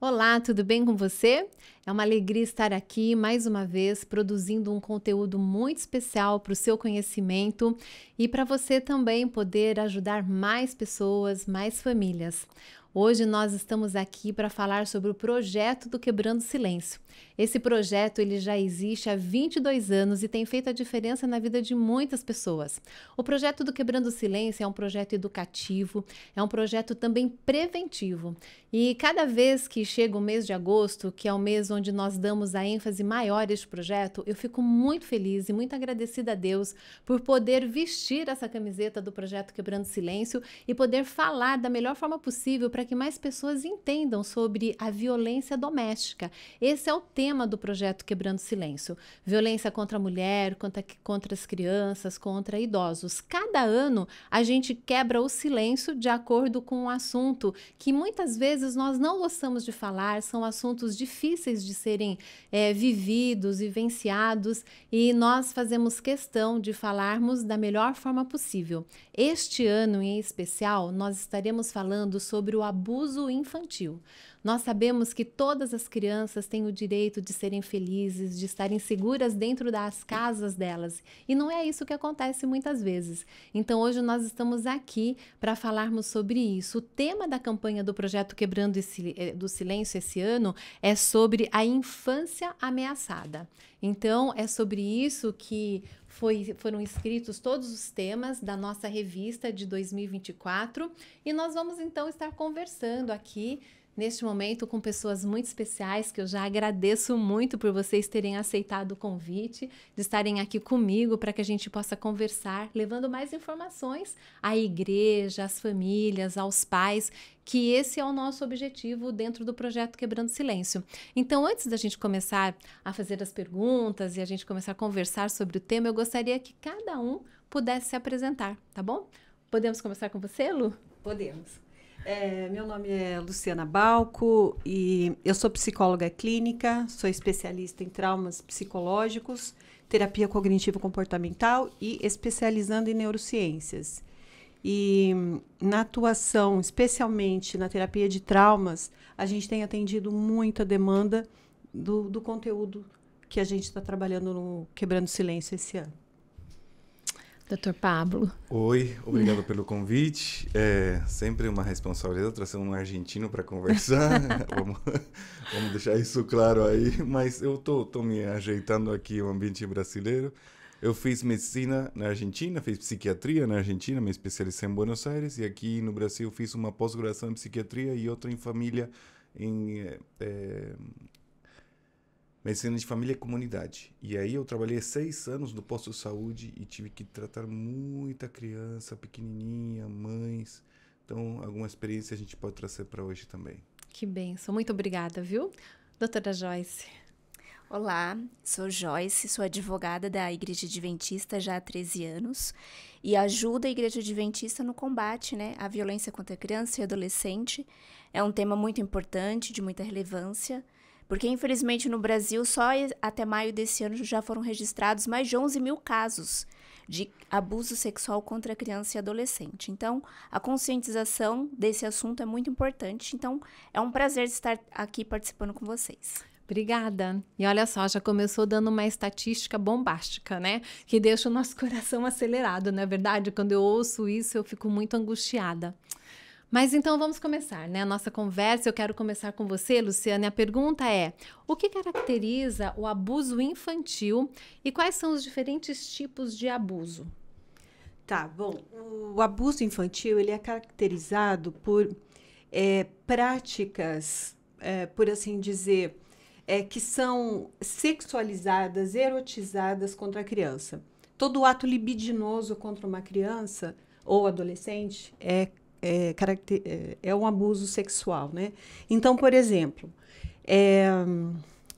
Olá, tudo bem com você? É uma alegria estar aqui mais uma vez produzindo um conteúdo muito especial para o seu conhecimento e para você também poder ajudar mais pessoas, mais famílias. Hoje nós estamos aqui para falar sobre o projeto do Quebrando Silêncio, esse projeto ele já existe há 22 anos e tem feito a diferença na vida de muitas pessoas. O projeto do Quebrando o Silêncio é um projeto educativo, é um projeto também preventivo. E cada vez que chega o mês de agosto, que é o mês onde nós damos a ênfase maior a este projeto, eu fico muito feliz e muito agradecida a Deus por poder vestir essa camiseta do projeto Quebrando Silêncio e poder falar da melhor forma possível para que mais pessoas entendam sobre a violência doméstica. Esse é o tema tema do projeto Quebrando Silêncio: violência contra a mulher, contra, contra as crianças, contra idosos. Cada ano a gente quebra o silêncio de acordo com um assunto que muitas vezes nós não gostamos de falar, são assuntos difíceis de serem é, vividos, vivenciados, e nós fazemos questão de falarmos da melhor forma possível. Este ano em especial, nós estaremos falando sobre o abuso infantil. Nós sabemos que todas as crianças têm o direito de serem felizes, de estarem seguras dentro das casas delas. E não é isso que acontece muitas vezes. Então, hoje nós estamos aqui para falarmos sobre isso. O tema da campanha do projeto Quebrando eh, do Silêncio esse ano é sobre a infância ameaçada. Então, é sobre isso que foi, foram escritos todos os temas da nossa revista de 2024 e nós vamos então estar conversando aqui neste momento com pessoas muito especiais que eu já agradeço muito por vocês terem aceitado o convite, de estarem aqui comigo para que a gente possa conversar, levando mais informações à igreja, às famílias, aos pais que esse é o nosso objetivo dentro do projeto Quebrando Silêncio. Então, antes da gente começar a fazer as perguntas e a gente começar a conversar sobre o tema, eu gostaria que cada um pudesse se apresentar, tá bom? Podemos começar com você, Lu? Podemos. É, meu nome é Luciana Balco e eu sou psicóloga clínica, sou especialista em traumas psicológicos, terapia cognitivo-comportamental e especializando em neurociências. E hum, na atuação, especialmente na terapia de traumas, a gente tem atendido muita demanda do, do conteúdo que a gente está trabalhando no Quebrando Silêncio esse ano. Doutor Pablo. Oi, obrigado pelo convite. É sempre uma responsabilidade trazer um argentino para conversar. vamos, vamos, deixar isso claro aí. Mas eu tô, tô me ajeitando aqui ao ambiente brasileiro. Eu fiz medicina na Argentina, fiz psiquiatria na Argentina, me especializei em Buenos Aires e aqui no Brasil fiz uma pós-graduação em psiquiatria e outra em família em é, Medicina de família e comunidade. E aí eu trabalhei seis anos no posto de saúde e tive que tratar muita criança, pequenininha, mães. Então, alguma experiência a gente pode trazer para hoje também. Que benção. Muito obrigada, viu? Doutora Joyce. Olá, sou Joyce, sou advogada da Igreja Adventista já há 13 anos e ajudo a Igreja Adventista no combate né, à violência contra criança e adolescente. É um tema muito importante, de muita relevância. Porque, infelizmente, no Brasil, só até maio desse ano já foram registrados mais de 11 mil casos de abuso sexual contra criança e adolescente. Então, a conscientização desse assunto é muito importante. Então, é um prazer estar aqui participando com vocês. Obrigada. E olha só, já começou dando uma estatística bombástica, né? Que deixa o nosso coração acelerado, não é verdade? Quando eu ouço isso, eu fico muito angustiada. Mas então vamos começar, né? A nossa conversa, eu quero começar com você, Luciana. E a pergunta é: o que caracteriza o abuso infantil e quais são os diferentes tipos de abuso? Tá, bom. O abuso infantil ele é caracterizado por é, práticas, é, por assim dizer, é, que são sexualizadas, erotizadas contra a criança. Todo ato libidinoso contra uma criança ou adolescente é é, é, é um abuso sexual, né? Então, por exemplo, é,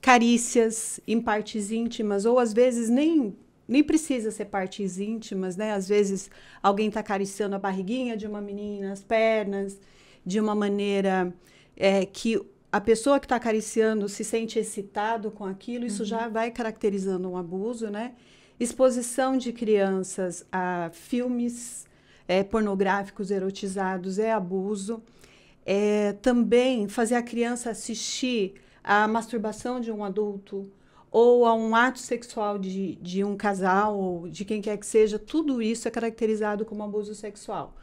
carícias em partes íntimas, ou às vezes nem, nem precisa ser partes íntimas, né? Às vezes alguém está acariciando a barriguinha de uma menina, as pernas, de uma maneira é, que a pessoa que está acariciando se sente excitado com aquilo, isso uhum. já vai caracterizando um abuso, né? Exposição de crianças a filmes é, pornográficos erotizados é abuso. É, também fazer a criança assistir à masturbação de um adulto ou a um ato sexual de, de um casal ou de quem quer que seja, tudo isso é caracterizado como abuso sexual.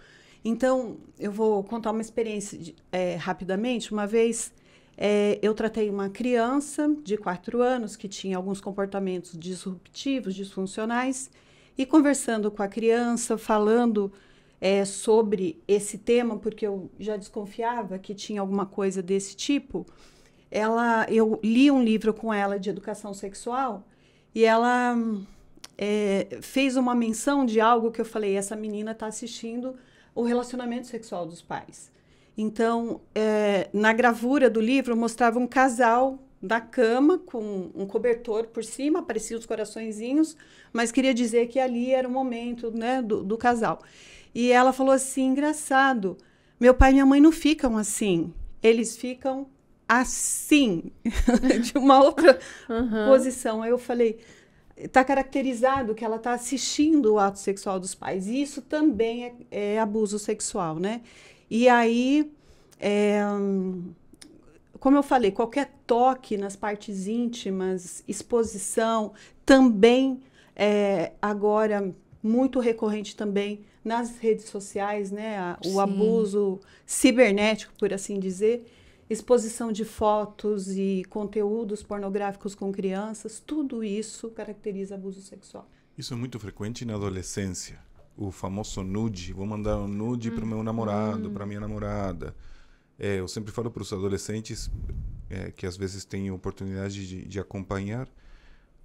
Então, eu vou contar uma experiência de, é, rapidamente. Uma vez é, eu tratei uma criança de 4 anos que tinha alguns comportamentos disruptivos, disfuncionais, e conversando com a criança, falando é, sobre esse tema, porque eu já desconfiava que tinha alguma coisa desse tipo. Ela, eu li um livro com ela de educação sexual e ela é, fez uma menção de algo que eu falei: essa menina está assistindo o relacionamento sexual dos pais. Então, é, na gravura do livro, mostrava um casal da cama com um cobertor por cima, apareciam os coraçõezinhos, mas queria dizer que ali era o momento né, do, do casal. E ela falou assim: engraçado, meu pai e minha mãe não ficam assim. Eles ficam assim, de uma outra uhum. posição. Aí eu falei, está caracterizado que ela está assistindo o ato sexual dos pais. E isso também é, é abuso sexual, né? E aí, é, como eu falei, qualquer toque nas partes íntimas, exposição, também é, agora muito recorrente também nas redes sociais, né? A, o Sim. abuso cibernético, por assim dizer, exposição de fotos e conteúdos pornográficos com crianças, tudo isso caracteriza abuso sexual. Isso é muito frequente na adolescência. O famoso nude, vou mandar um nude hum. para o meu uhum. namorado, hum. para minha namorada. É, eu sempre falo para os adolescentes é, que às vezes têm oportunidade de, de acompanhar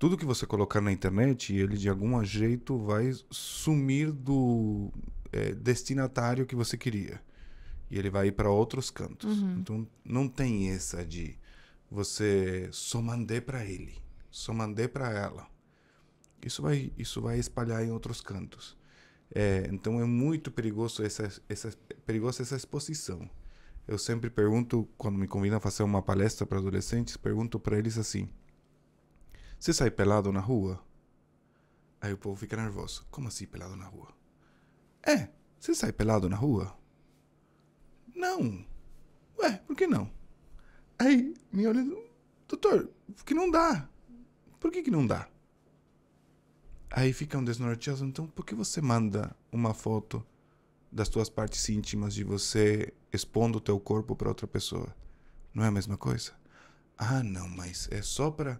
tudo que você colocar na internet, ele de algum jeito vai sumir do é, destinatário que você queria. E ele vai ir para outros cantos. Uhum. Então, não tem essa de você só mandar para ele, só mandar para ela. Isso vai, isso vai espalhar em outros cantos. É, então, é muito perigoso essa, essa, perigoso essa exposição. Eu sempre pergunto, quando me convidam a fazer uma palestra para adolescentes, pergunto para eles assim: você sai pelado na rua? Aí o povo fica nervoso. Como assim pelado na rua? É, você sai pelado na rua? Não. Ué, por que não? Aí me olha, doutor, porque não dá. Por que, que não dá? Aí fica um desnorteado. Então, por que você manda uma foto das tuas partes íntimas de você expondo o teu corpo para outra pessoa? Não é a mesma coisa? Ah, não, mas é só para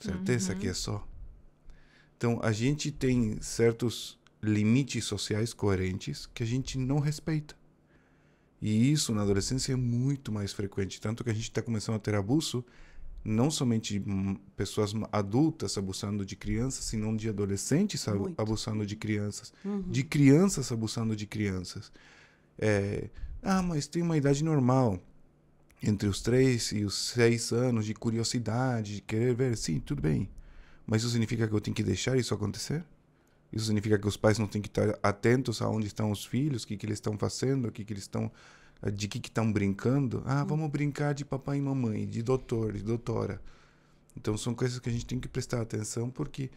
Certeza uhum. que é uhum. só. Então, a gente tem certos limites sociais coerentes que a gente não respeita. E isso na adolescência é muito mais frequente. Tanto que a gente está começando a ter abuso, não somente de pessoas adultas abusando de crianças, senão de adolescentes muito. abusando de crianças, uhum. de crianças abusando de crianças. É, ah, mas tem uma idade normal entre os três e os seis anos de curiosidade, de querer ver, sim, tudo bem. Mas isso significa que eu tenho que deixar isso acontecer? Isso significa que os pais não têm que estar atentos a onde estão os filhos, o que, que eles estão fazendo, o que, que eles estão, eh, de que estão brincando? Ah, vamos brincar de papai e mamãe, de doutor, de doutora. Então são coisas que a gente tem que prestar atenção porque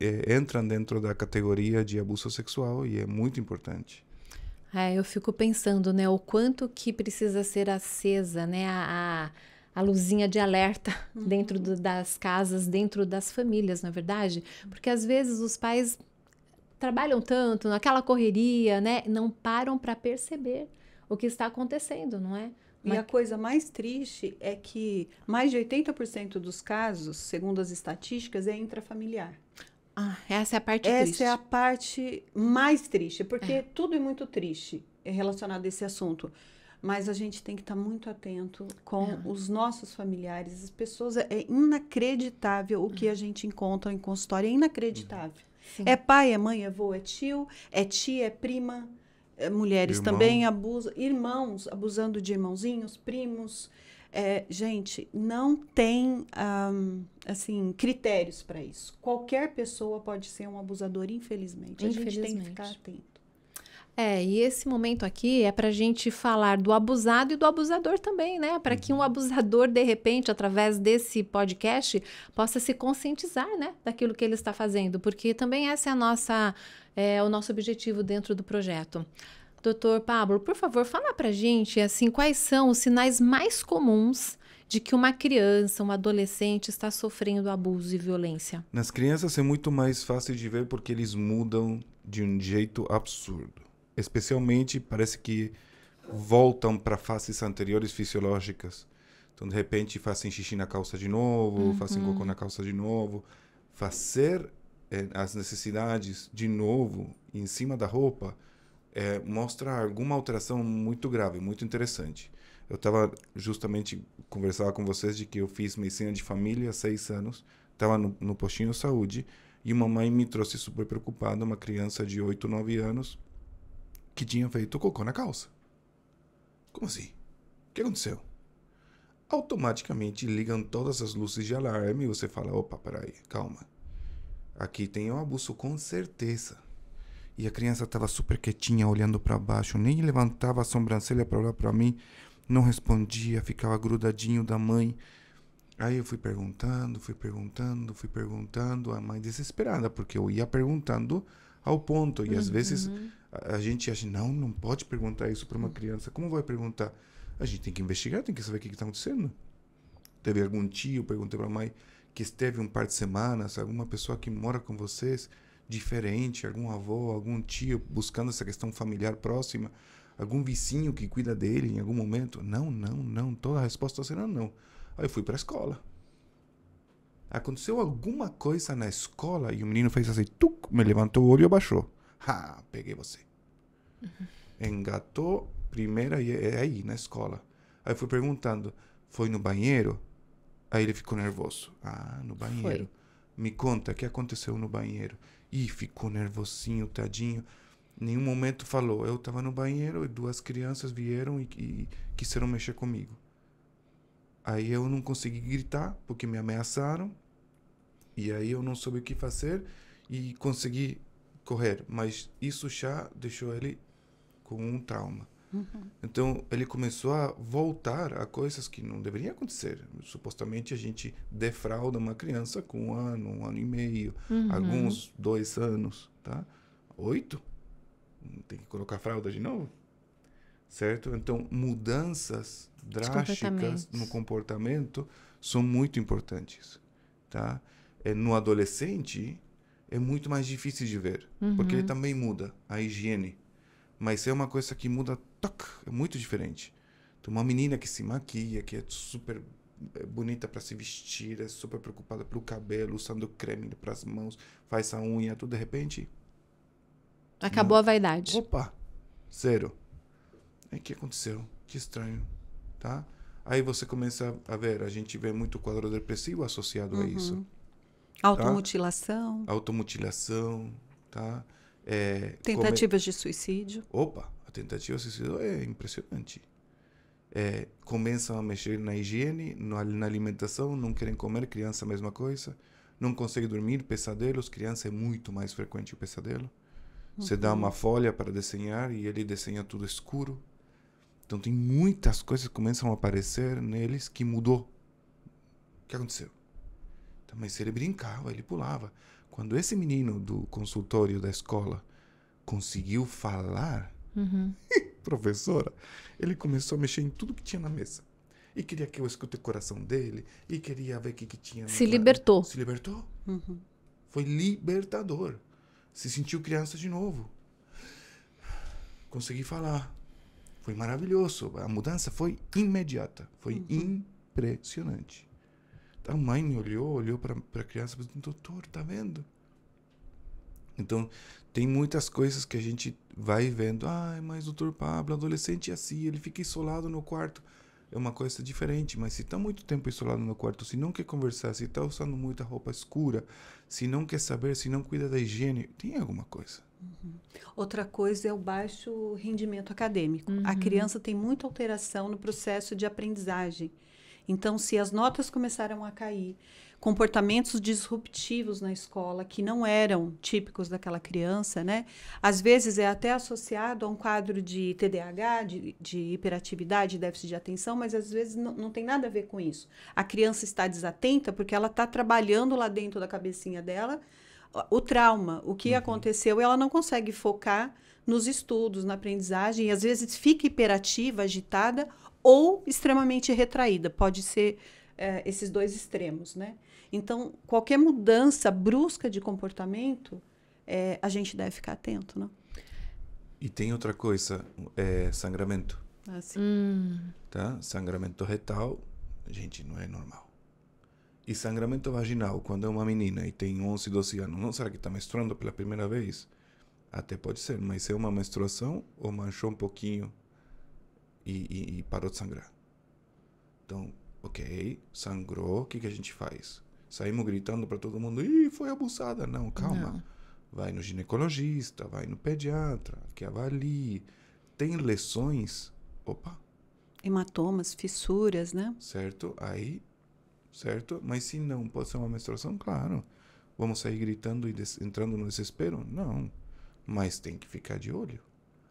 é, entram dentro da categoria de abuso sexual e é muito importante. É, eu fico pensando, né, o quanto que precisa ser acesa, né, a, a, a luzinha de alerta uhum. dentro do, das casas, dentro das famílias, na é verdade, porque às vezes os pais trabalham tanto naquela correria, né, não param para perceber o que está acontecendo, não é? E a coisa mais triste é que mais de 80% dos casos, segundo as estatísticas, é intrafamiliar. Ah, essa é a parte essa é triste. Essa é a parte mais triste, porque é. tudo é muito triste relacionado a esse assunto. Mas a gente tem que estar tá muito atento com é. os nossos familiares, as pessoas. É, é inacreditável o que uhum. a gente encontra em consultório, é inacreditável. Uhum. Sim. É pai, é mãe, é avô, é tio, é tia, é prima é mulheres Irmão. também abusam, irmãos abusando de irmãozinhos, primos, é, gente, não tem um, assim critérios para isso. Qualquer pessoa pode ser um abusador, infelizmente. infelizmente. A gente tem que ficar atento. É, e esse momento aqui é para a gente falar do abusado e do abusador também, né? Para que um uhum. abusador, de repente, através desse podcast, possa se conscientizar, né? Daquilo que ele está fazendo, porque também essa é a nossa, é, o nosso objetivo dentro do projeto. Doutor Pablo, por favor, fala pra gente assim quais são os sinais mais comuns de que uma criança, um adolescente está sofrendo abuso e violência? Nas crianças é muito mais fácil de ver porque eles mudam de um jeito absurdo. Especialmente parece que voltam para faces anteriores fisiológicas. Então, de repente, fazem xixi na calça de novo, uhum. fazem cocô na calça de novo. Fazer eh, as necessidades de novo em cima da roupa é, mostra alguma alteração muito grave, muito interessante. Eu estava justamente conversando com vocês de que eu fiz medicina de família há seis anos, estava no, no postinho de saúde e uma mãe me trouxe super preocupada uma criança de oito, nove anos que tinha feito cocô na calça. Como assim? O que aconteceu? Automaticamente ligam todas as luzes de alarme e você fala: opa, peraí, calma. Aqui tem um abuso, com certeza. E a criança estava super quietinha, olhando para baixo, nem levantava a sobrancelha para olhar para mim, não respondia, ficava grudadinho da mãe. Aí eu fui perguntando, fui perguntando, fui perguntando, a mãe desesperada, porque eu ia perguntando ao ponto. E uhum. às vezes uhum. a, a, gente acha, não, não pode perguntar isso para uma uhum. criança. Como vai perguntar? A gente tem que investigar, tem que saber o que está acontecendo. Teve algum tio, perguntei para a mãe, que esteve um par de semanas, alguma pessoa que mora com vocês, diferente, algum avô, algum tio buscando essa questão familiar próxima, algum vizinho que cuida dele em algum momento? Não, não, não. Toda a resposta será não. Aí eu fui para a escola. Aconteceu alguma coisa na escola e o menino fez assim, tuc, me levantou o olho e abaixou. Ah, peguei você. Uhum. Engatou primeira e é aí, na escola. Aí eu fui perguntando, foi no banheiro? Aí ele ficou nervoso. Ah, no banheiro. Foi. Me conta, o que aconteceu no banheiro? Ih, ficou nervosinho, tadinho. Nenhum momento falou. Eu estava no banheiro e duas crianças vieram e, e quiseram mexer comigo. Aí eu não consegui gritar porque me ameaçaram. E aí eu não soube o que fazer e consegui correr. Mas isso já deixou ele com um trauma. Uhum. Então ele começou a voltar a coisas que não deveriam acontecer. Supostamente a gente defrauda uma criança com um ano, um ano e meio, uhum. alguns dois anos, tá? Oito? Tem que colocar fralda de novo? Certo? Então mudanças drásticas no comportamento são muito importantes, tá? É, no adolescente é muito mais difícil de ver, uhum. porque ele uhum. também muda a higiene mas é uma coisa que muda toc, é muito diferente. Tem uma menina que se maquia, que é super é bonita para se vestir, é super preocupada pelo cabelo, usando creme para as mãos, faz a unha, tudo de repente. Acabou não. a vaidade. Opa, zero. É que aconteceu, que estranho, tá? Aí você começa a ver, a gente vê muito quadro depressivo associado uhum. a isso. Uhum. Tá? Automutilação. Tá? Automutilação, tá? É, Tentativas come... de suicídio. Opa, tentativa suicidal é impressionante. É, começam a mexer na higiene, na, alimentação, não querem comer, criança a mesma coisa, não consegue dormir, pesadelos, criança é muito mais frequente o pesadelo. Você uhum. dá uma folha para desenhar e ele desenha tudo escuro. Então tem muitas coisas que começam a aparecer neles que mudou. O que aconteceu? Então, mas ele brincava, ele pulava. Quando esse menino do consultório da escola conseguiu falar, Uhum. professora, ele começou a mexer em tudo que tinha na mesa. E queria que eu escute o coração dele. E queria ver o que, que tinha. Se libertou. Se libertou. Uhum. Foi libertador. Se sentiu criança de novo. Consegui falar. Foi maravilhoso. A mudança foi imediata. Foi uhum. impressionante. A mãe me olhou, olhou para a criança e disse: Doutor, tá vendo? Então, tem muitas coisas que a gente vai vendo. Ai, ah, mas doutor Pablo, adolescente é assim, ele fica isolado no quarto. É uma coisa diferente, mas se está muito tempo isolado no quarto, se não quer conversar, se está usando muita roupa escura, se não quer saber, se não cuida da higiene, tem alguma coisa. Uhum. Outra coisa é o baixo rendimento acadêmico. Uhum. A criança tem muita alteração no processo de aprendizagem. Então, se as notas começaram a cair, comportamentos disruptivos na escola que não eram típicos daquela criança, né? Às vezes é até associado a um quadro de TDAH, de, de hiperatividade, déficit de atenção, mas às vezes não, não tem nada a ver com isso. A criança está desatenta porque ela está trabalhando lá dentro da cabecinha dela o trauma, o que uhum. aconteceu, e ela não consegue focar nos estudos, na aprendizagem, e às vezes fica hiperativa, agitada ou extremamente retraída. Pode ser é, esses dois extremos, né? Então, qualquer mudança brusca de comportamento, é, a gente deve ficar atento, né? E tem outra coisa, é sangramento. Assim. Hum. Tá? Sangramento retal, gente, não é normal. E sangramento vaginal, quando é uma menina e tem 11, 12 anos, não será que está menstruando pela primeira vez? Até pode ser, mas se é uma menstruação ou manchou um pouquinho e, e, e parou de sangrar. Então, ok, sangrou, o que, que a gente faz? saímos gritando para todo mundo: ih, foi abusada. Não, calma. Não. Vai no ginecologista, vai no pediatra, que avalie. Tem lesões. Opa! Hematomas, fissuras, né? Certo, aí. Certo? Mas se não pode ser uma menstruação, claro. Vamos sair gritando e entrando no desespero? Não. Mas tem que ficar de olho.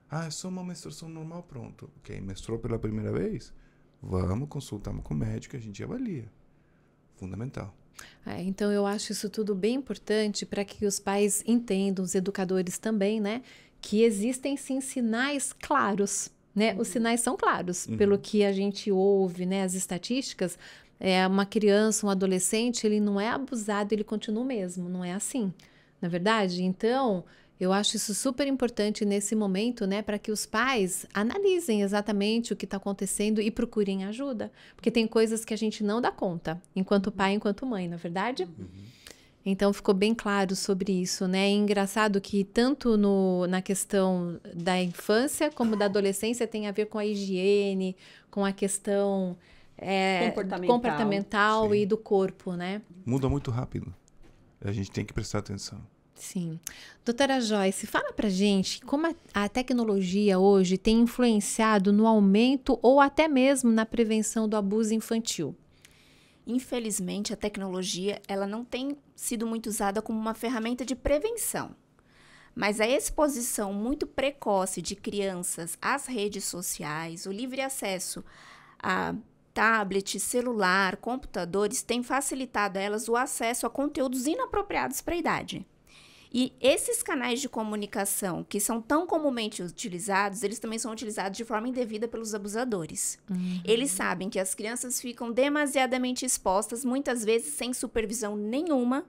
Ah, é só uma menstruação normal, pronto. Ok, menstruou pela primeira vez? Vamos, consultamos com o médico, a gente avalia. Fundamental. É, então eu acho isso tudo bem importante para que os pais entendam, os educadores também, né? Que existem sim sinais claros. Né? Uhum. Os sinais são claros, uhum. pelo que a gente ouve, né? As estatísticas, é, uma criança, um adolescente, ele não é abusado, ele continua mesmo, não é assim, na é verdade? Então, eu acho isso super importante nesse momento, né, para que os pais analisem exatamente o que está acontecendo e procurem ajuda, porque tem coisas que a gente não dá conta, enquanto pai, enquanto mãe, na é verdade. Uhum. Então ficou bem claro sobre isso, né? É engraçado que tanto no, na questão da infância como da adolescência tem a ver com a higiene, com a questão é, comportamental, comportamental e do corpo, né? Muda muito rápido. A gente tem que prestar atenção. Sim. Doutora Joyce, fala pra gente como a, tecnologia hoje tem influenciado no aumento ou até mesmo na prevenção do abuso infantil. Infelizmente, a tecnologia ela não tem sido muito usada como uma ferramenta de prevenção. Mas a exposição muito precoce de crianças às redes sociais, o livre acesso a tablet, celular, computadores tem facilitado a elas o acesso a conteúdos inapropriados para a idade. E esses canais de comunicação que são tão comumente utilizados, eles também são utilizados de forma indevida pelos abusadores. Uhum. Eles sabem que as crianças ficam demasiadamente expostas, muitas vezes sem supervisão nenhuma.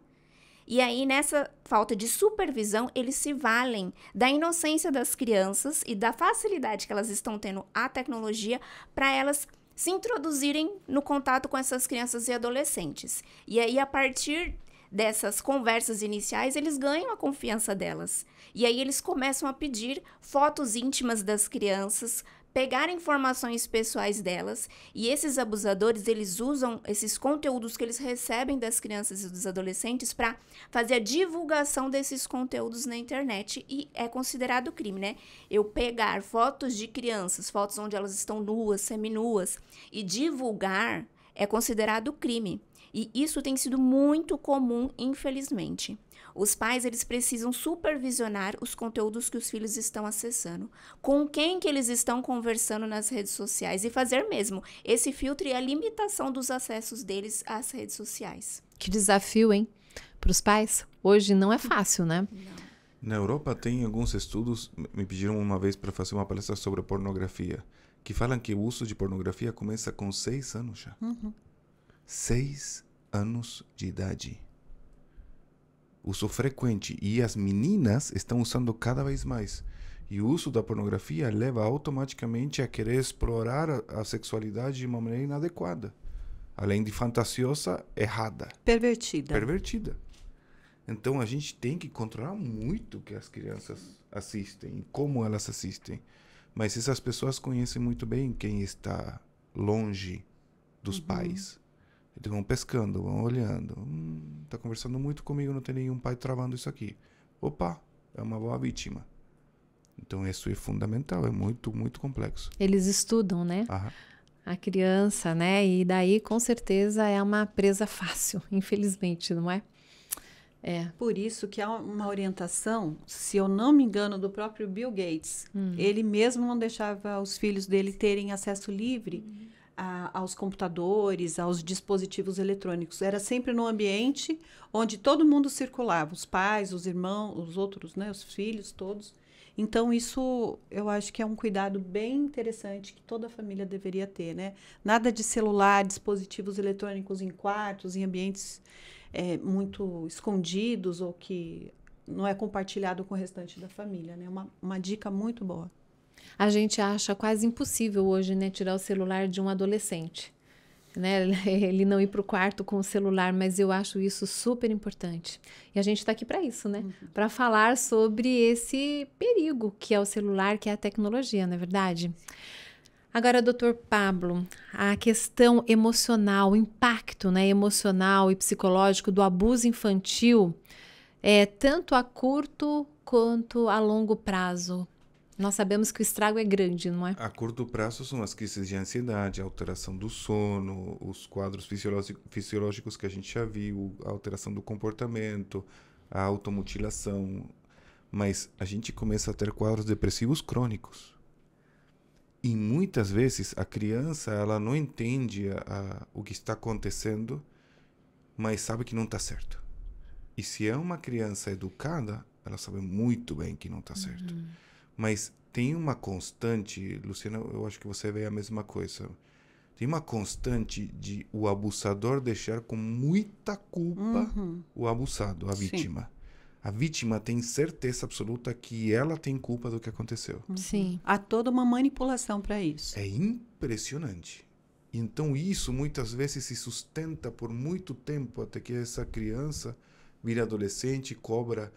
E aí, nessa falta de supervisão, eles se valem da inocência das crianças e da facilidade que elas estão tendo à tecnologia para elas se introduzirem no contato com essas crianças e adolescentes. E aí, a partir dessas conversas iniciais, eles ganham a confiança delas. E aí eles começam a pedir fotos íntimas das crianças, pegar informações pessoais delas e esses abusadores eles usam esses conteúdos que eles recebem das crianças e dos adolescentes para fazer a divulgação desses conteúdos na internet e é considerado crime, né? Eu pegar fotos de crianças, fotos onde elas estão nuas, seminuas e divulgar é considerado crime. E isso tem sido muito comum, infelizmente. Os pais eles precisam supervisionar os conteúdos que os filhos estão acessando, com quem que eles estão conversando nas redes sociais e fazer mesmo esse filtro e a limitação dos acessos deles às redes sociais. Que desafio, hein? Para os pais, hoje não é fácil, né? Não. Na Europa tem alguns estudos, me pediram uma vez para fazer uma palestra sobre pornografia, que falam que o uso de pornografia começa com seis anos já. Uhum. Seis anos de idade. Uso frequente e as meninas estão usando cada vez mais. E o uso da pornografia leva automaticamente a querer explorar a sexualidade de uma maneira inadequada. Além de fantasiosa, errada. Pervertida. Pervertida. Então a gente tem que controlar muito o que as crianças assistem, como elas assistem. Mas essas pessoas conhecem muito bem quem está longe dos uhum. pais. Eles vão pescando, vão olhando. Hum, tá conversando muito comigo, não tem nenhum pai travando isso aqui. Opa, é uma boa vítima. Então isso é fundamental, é muito, muito complexo. Eles estudam, né? Aham. A criança, né? E daí, com certeza, é uma presa fácil, infelizmente, não é? É. Por isso que há uma orientação, se eu não me engano, do próprio Bill Gates. Hum. Ele mesmo não deixava os filhos dele terem acesso livre. Hum a, aos computadores, aos dispositivos eletrônicos. Era sempre no ambiente onde todo mundo circulava, os pais, os irmãos, os outros, né, os filhos, todos. Então, isso eu acho que é um cuidado bem interessante que toda família deveria ter, né? Nada de celular, dispositivos eletrônicos em quartos, em ambientes é, muito escondidos ou que não é compartilhado com o restante da família, né? Uma, uma dica muito boa a gente acha quase impossível hoje né, tirar o celular de um adolescente. Né? Ele não ir para o quarto com o celular, mas eu acho isso super importante. E a gente está aqui para isso, né? Uhum. Para falar sobre esse perigo que é o celular, que é a tecnologia, não é verdade? Agora, doutor Pablo, a questão emocional, o impacto né, emocional e psicológico do abuso infantil, é tanto a curto quanto a longo prazo. Nós sabemos que o estrago é grande, não é? A curto prazo são as crises de ansiedade, a alteração do sono, os quadros fisiológicos que a gente já viu, a alteração do comportamento, a automutilação. Mas a gente começa a ter quadros depressivos crônicos. E muitas vezes a criança ela não entende a, a, o que está acontecendo, mas sabe que não está certo. E se é uma criança educada, ela sabe muito bem que não está certo. Uhum. Mas tem uma constante, Luciana, eu acho que você vê a mesma coisa. Tem uma constante de o abusador deixar com muita culpa uhum. o abusado, a vítima. A vítima tem certeza absoluta que ela tem culpa do que aconteceu. Uhum. Sim, há toda uma manipulação para isso. É impressionante. Então isso muitas vezes se sustenta por muito tempo até que essa criança vira adolescente, cobra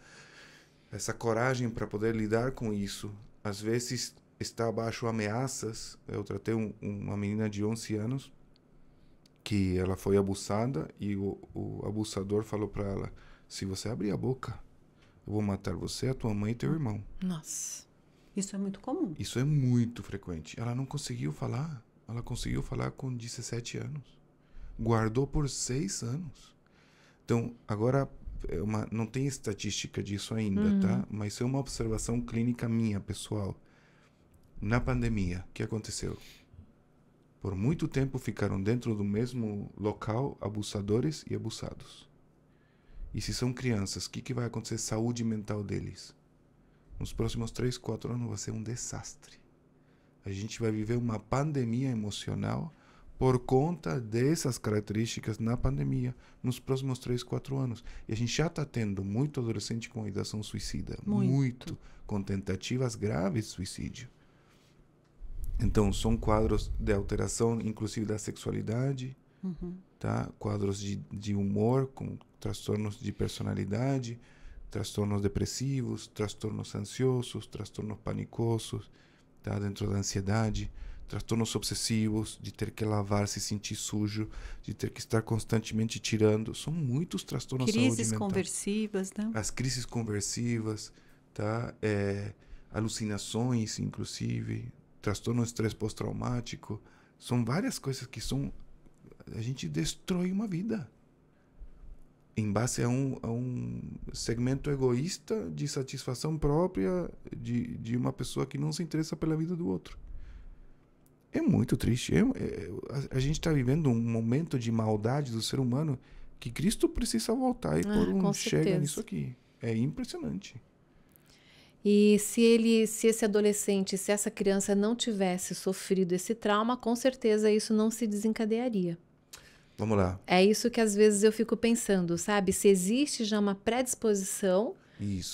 essa coragem para poder lidar com isso, às vezes está abaixo ameaças. Eu tratei um, uma menina de 11 anos que ela foi abusada e o, o abusador falou para ela: se você abrir a boca, eu vou matar você, a tua mãe e teu irmão. Nossa, isso é muito comum. Isso é muito frequente. Ela não conseguiu falar. Ela conseguiu falar com 17 anos. Guardou por seis anos. Então, agora é uma, não tem estatística disso ainda, tá? uhum. tá? Mas é uma observação clínica minha, pessoal. Na pandemia, o que aconteceu? Por muito tempo ficaram dentro do mesmo local abusadores e abusados. E se são crianças, o que, que vai acontecer saúde mental deles? Nos próximos 3, 4 anos vai ser um desastre. A gente vai viver uma pandemia emocional por conta dessas características na pandemia nos próximos 3, 4 anos. E a gente já está tendo muito adolescente com ideação suicida, muito. muito, com tentativas graves de suicídio. Então, são quadros de alteração, inclusive da sexualidade, uhum. tá? quadros de, de humor, com transtornos de personalidade, transtornos depressivos, transtornos ansiosos, transtornos panicosos, tá? dentro da ansiedade transtornos obsessivos, de ter que lavar, se sentir sujo, de ter que estar constantemente tirando. São muitos transtornos crises conversivas, né? As crises conversivas, tá? É, alucinações, inclusive, transtorno estresse pós-traumático. São várias coisas que são... A gente destrói uma vida em base a um, a um segmento egoísta de satisfação própria de, de uma pessoa que não se interessa pela vida do outro. É muito triste. É, é, a, a, gente está vivendo um momento de maldade do ser humano que Cristo precisa voltar e ah, por um chega nisso aqui. É impressionante. E se ele, se esse adolescente, se essa criança não tivesse sofrido esse trauma, com certeza isso não se desencadearia. Vamos lá. É isso que às vezes eu fico pensando, sabe? Se existe já uma predisposição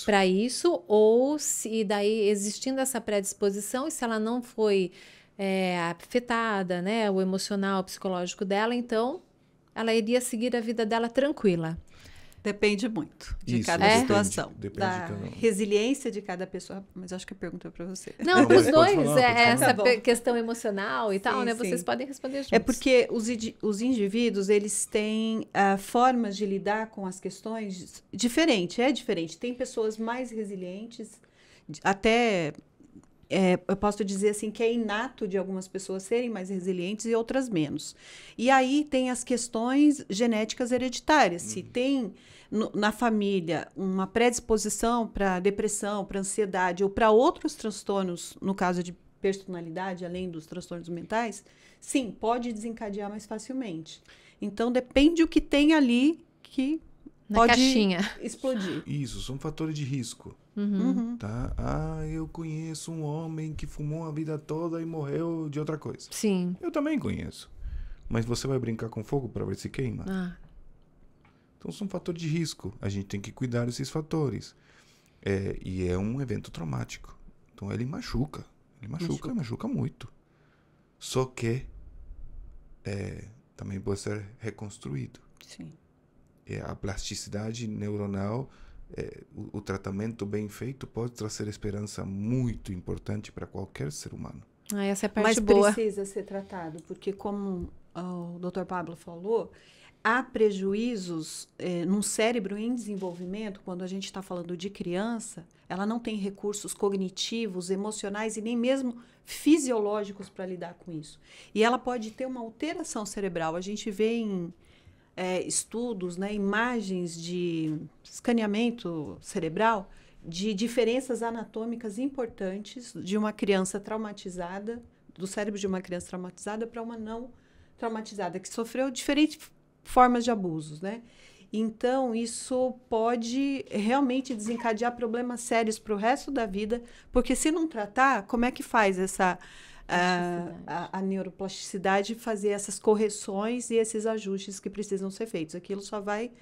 para isso ou se daí existindo essa predisposição e se ela não foi é, afetada, né? O emocional, o psicológico dela, então ela iria seguir a vida dela tranquila. Depende muito de Isso, cada é? situação. Depende, da de resiliência de cada pessoa. Mas acho que a pergunta é para você. Não, para os dois. Falar, é essa tá questão emocional e sim, tal, né? Sim. Vocês podem responder é juntos. É porque os, os indivíduos, eles têm uh, formas de lidar com as questões diferente. É diferente. Tem pessoas mais resilientes, até é, eu posso dizer assim que é inato de algumas pessoas serem mais resilientes e outras menos. E aí tem as questões genéticas hereditárias. Uhum. Se tem no, na família uma predisposição para depressão, para ansiedade ou para outros transtornos, no caso de personalidade, além dos transtornos mentais, sim, pode desencadear mais facilmente. Então depende o que tem ali que na pode caixinha. explodir. Isso, são fatores de risco. Uhum. uhum. Tá? Ah, eu conheço um homem que fumou a vida toda e morreu de outra coisa. Sim. Eu também conheço. Mas você vai brincar com fogo para ver se queima? Ah. Então são fatores de risco. A gente tem que cuidar desses fatores. É, e é um evento traumático. Então ele machuca. Ele machuca, machuca, machuca muito. Só que é, também pode ser reconstruído. Sim. É, a plasticidade neuronal, é, o, o tratamento bem feito pode trazer esperança muito importante para qualquer ser humano. Ah, essa é a parte Mas boa. precisa ser tratado, porque como ah, o Dr. Pablo falou, há prejuízos é, cérebro em desenvolvimento, quando a gente está falando de criança, ela não tem recursos cognitivos, emocionais e nem mesmo fisiológicos para lidar com isso. E ela pode ter uma alteração cerebral. A gente vê em é, estudos, né, imagens de escaneamento cerebral de diferenças anatômicas importantes de uma criança traumatizada, do cérebro de uma criança traumatizada para uma não traumatizada, que sofreu diferentes formas de abusos, né? Então, isso pode realmente desencadear problemas sérios para o resto da vida, porque se não tratar, como é que faz essa ah, a, a, neuroplasticidade fazer essas correções e esses ajustes que precisam ser feitos. Aquilo só vai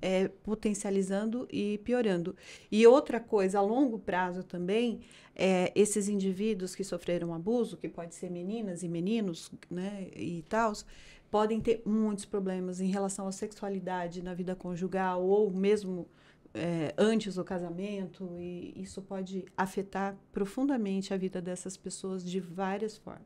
é, potencializando e piorando. E outra coisa, a longo prazo também, é, esses indivíduos que sofreram abuso, que pode ser meninas e meninos, né, e tals, podem ter muitos problemas em relação à sexualidade na vida conjugal ou mesmo é, antes do casamento, e isso pode afetar profundamente a vida dessas pessoas de várias formas.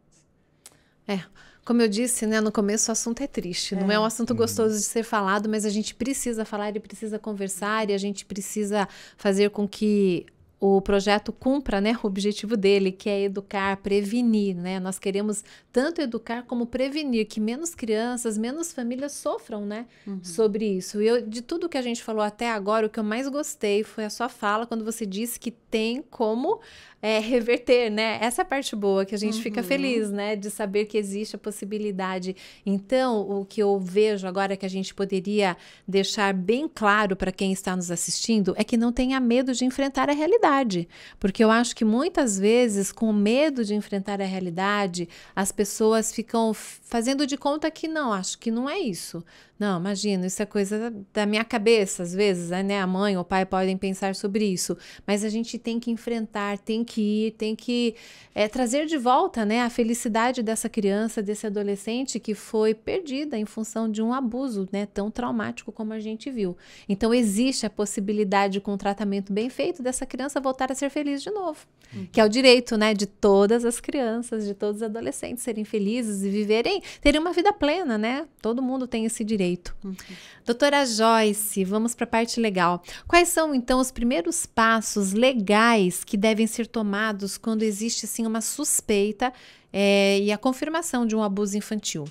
É, como eu disse, né, no começo o assunto é triste, é. não é um é. assunto uhum. gostoso de ser falado, mas a gente precisa falar e precisa conversar e a gente precisa fazer com que o projeto cumpra né, o objetivo dele, que é educar, prevenir. Né? Nós queremos tanto educar como prevenir, que menos crianças, menos famílias sofram né, uhum. sobre isso. E eu, de tudo que a gente falou até agora, o que eu mais gostei foi a sua fala quando você disse que tem como é, reverter, né? Essa é a parte boa, que a gente uhum. fica feliz, né? De saber que existe a possibilidade. Então, o que eu vejo agora é que a gente poderia deixar bem claro para quem está nos assistindo é que não tenha medo de enfrentar a realidade realidade. Porque eu acho que muitas vezes, com medo de enfrentar a realidade, as pessoas ficam fazendo de conta que não, acho que não é isso. Não, imagino, isso é coisa da minha cabeça, às vezes, né? A mãe ou o pai podem pensar sobre isso, mas a gente tem que enfrentar, tem que ir, tem que é, trazer de volta, né, a felicidade dessa criança, desse adolescente que foi perdida em função de um abuso, né, tão traumático como a gente viu. Então, existe a possibilidade, com um tratamento bem feito, dessa criança voltar a ser feliz de novo, uhum. que é o direito, né, de todas as crianças, de todos os adolescentes serem felizes e viverem, terem uma vida plena, né? Todo mundo tem esse direito direito. Uhum. Doutora Joyce, vamos para a parte legal. Quais são, então, os primeiros passos legais que devem ser tomados quando existe, assim, uma suspeita é, e a confirmação de um abuso infantil?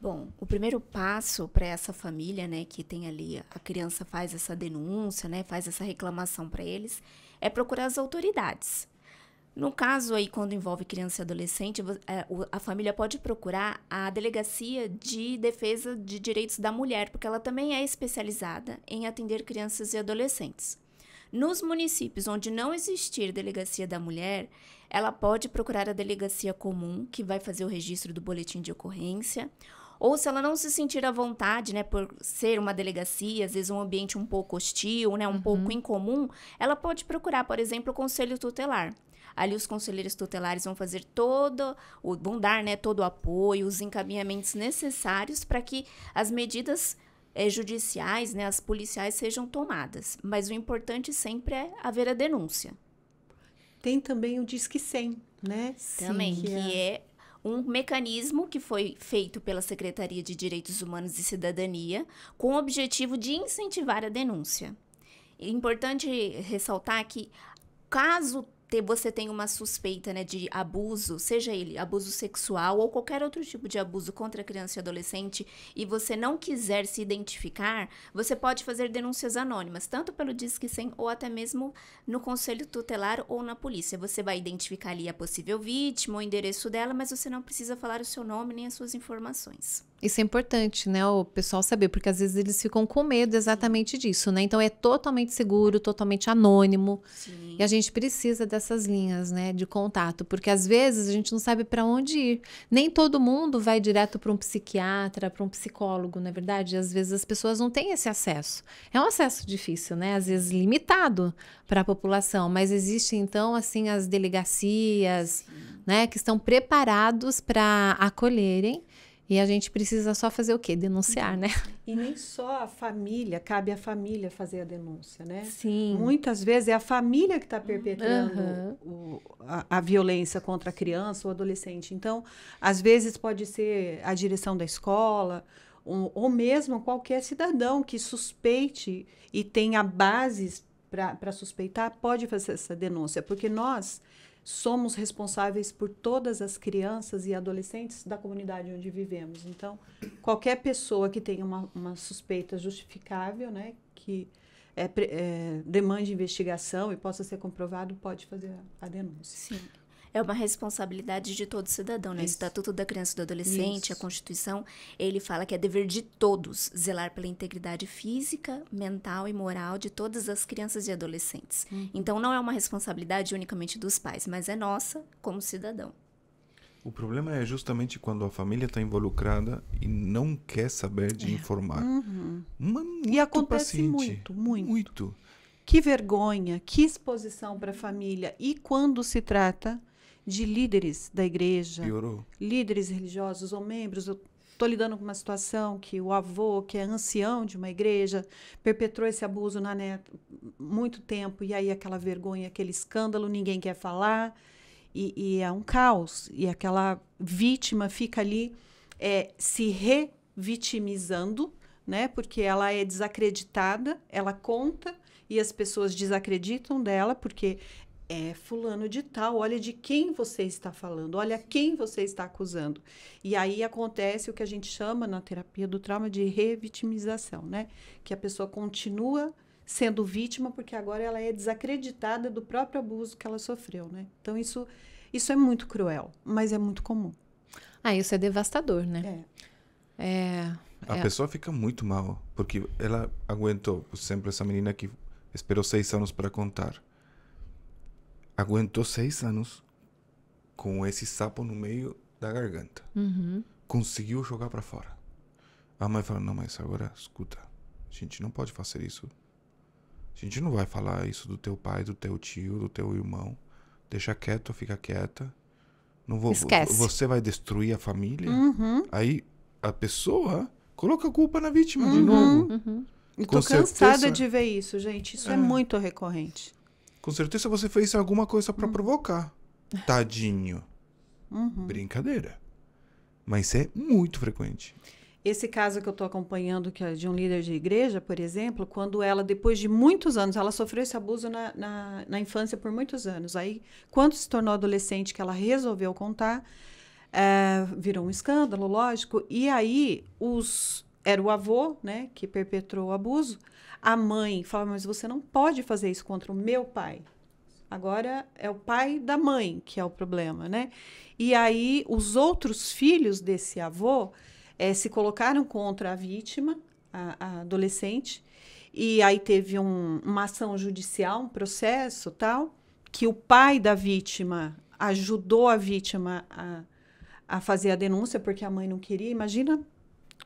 Bom, o primeiro passo para essa família, né, que tem ali a criança faz essa denúncia, né, faz essa reclamação para eles, é procurar as autoridades. No caso aí, quando envolve criança e adolescente, é, a família pode procurar a Delegacia de Defesa de Direitos da Mulher, porque ela também é especializada em atender crianças e adolescentes. Nos municípios onde não existir Delegacia da Mulher, ela pode procurar a Delegacia Comum, que vai fazer o registro do boletim de ocorrência, ou se ela não se sentir à vontade, né, por ser uma delegacia, às vezes um ambiente um pouco hostil, né, um uhum. pouco incomum, ela pode procurar, por exemplo, o conselho tutelar. Ali os conselheiros tutelares vão fazer todo, vão dar né, todo o apoio, os encaminhamentos necessários para que as medidas é, judiciais, né, as policiais sejam tomadas. Mas o importante sempre é haver a denúncia. Tem também o Disque 100, né? Também, Sim, que, que é... é um mecanismo que foi feito pela Secretaria de Direitos Humanos e Cidadania com o objetivo de incentivar a denúncia. É importante ressaltar que caso ter, você tem uma suspeita né, de abuso, seja ele abuso sexual ou qualquer outro tipo de abuso contra criança e adolescente, e você não quiser se identificar, você pode fazer denúncias anônimas, tanto pelo Disque 100 ou até mesmo no Conselho Tutelar ou na polícia. Você vai identificar ali a possível vítima, o endereço dela, mas você não precisa falar o seu nome nem as suas informações. Isso é importante, né? O pessoal saber, porque às vezes eles ficam com medo exatamente disso, né? Então é totalmente seguro, totalmente anônimo. Sim. E a gente precisa dessas linhas, né, de contato, porque às vezes a gente não sabe para onde ir. Nem todo mundo vai direto para um psiquiatra, para um psicólogo, na é verdade. E às vezes as pessoas não têm esse acesso. É um acesso difícil, né? Às vezes limitado para a população, mas existem então assim as delegacias, Sim. né, que estão preparados para acolherem e a gente precisa só fazer o quê? Denunciar, né? E nem só a família, cabe à família fazer a denúncia, né? Sim. Muitas vezes é a família que está uhum. perpetrando uhum. o, a, a, violência contra a criança ou adolescente. Então, às vezes pode ser a direção da escola, um, ou mesmo qualquer cidadão que suspeite e tenha bases para suspeitar, pode fazer essa denúncia. Porque nós somos responsáveis por todas as crianças e adolescentes da comunidade onde vivemos. Então, qualquer pessoa que tenha uma, uma suspeita justificável, né, que é, é, demande investigação e possa ser comprovado, pode fazer a, denúncia. Sim é uma responsabilidade de todo cidadão, né? O Estatuto da Criança e do Adolescente, Isso. a Constituição, ele fala que é dever de todos zelar pela integridade física, mental e moral de todas as crianças e adolescentes. Hum. Então não é uma responsabilidade unicamente dos pais, mas é nossa como cidadão. O problema é justamente quando a família está involucrada e não quer saber de é. informar. Uhum. muito e acontece paciente, muito, muito. Muito. Que vergonha, que exposição para a família. E quando se trata de líderes da igreja, Piorou. líderes religiosos ou membros. Eu estou lidando com uma situação que o avô, que é ancião de uma igreja, perpetrou esse abuso na neta muito tempo, e aí aquela vergonha, aquele escândalo, ninguém quer falar, e, e é um caos. E aquela vítima fica ali é, se revitimizando, né? Porque ela é desacreditada, ela conta e as pessoas desacreditam dela porque é fulano de tal, olha de quem você está falando, olha quem você está acusando. E aí acontece o que a gente chama na terapia do trauma de revitimização, né? Que a pessoa continua sendo vítima porque agora ela é desacreditada do próprio abuso que ela sofreu, né? Então isso isso é muito cruel, mas é muito comum. Ah, isso é devastador, né? É. é a é. pessoa fica muito mal, porque ela aguentou, sempre essa menina que esperou seis anos para contar aguentou seis anos com esse sapo no meio da garganta. Uhum. Conseguiu jogar para fora. A mãe falou: Não, mas agora escuta, a gente não pode fazer isso. A gente não vai falar isso do teu pai, do teu tio, do teu irmão. Deixa quieto, fica quieta. Não vou, Esquece. Você vai destruir a família. Uhum. Aí a pessoa coloca a culpa na vítima uhum. de novo. Uhum. tô certeza. cansada de ver isso, gente. Isso é, é muito recorrente. Com certeza você fez alguma coisa para uhum. provocar. Tadinho. Uhum. Brincadeira. Mas é muito frequente. Esse caso que eu estou acompanhando, que é de um líder de igreja, por exemplo, quando ela, depois de muitos anos, ela sofreu esse abuso na, na, na infância por muitos anos. Aí, quando se tornou adolescente, que ela resolveu contar, é, virou um escândalo, lógico. E aí, os era o avô, né, que perpetrou o abuso. A mãe fala mas você não pode fazer isso contra o meu pai. Agora é o pai da mãe que é o problema, né? E aí os outros filhos desse avô é, se colocaram contra a vítima, a, a adolescente, e aí teve um, uma ação judicial, um processo tal, que o pai da vítima ajudou a vítima a, a fazer a denúncia porque a mãe não queria. Imagina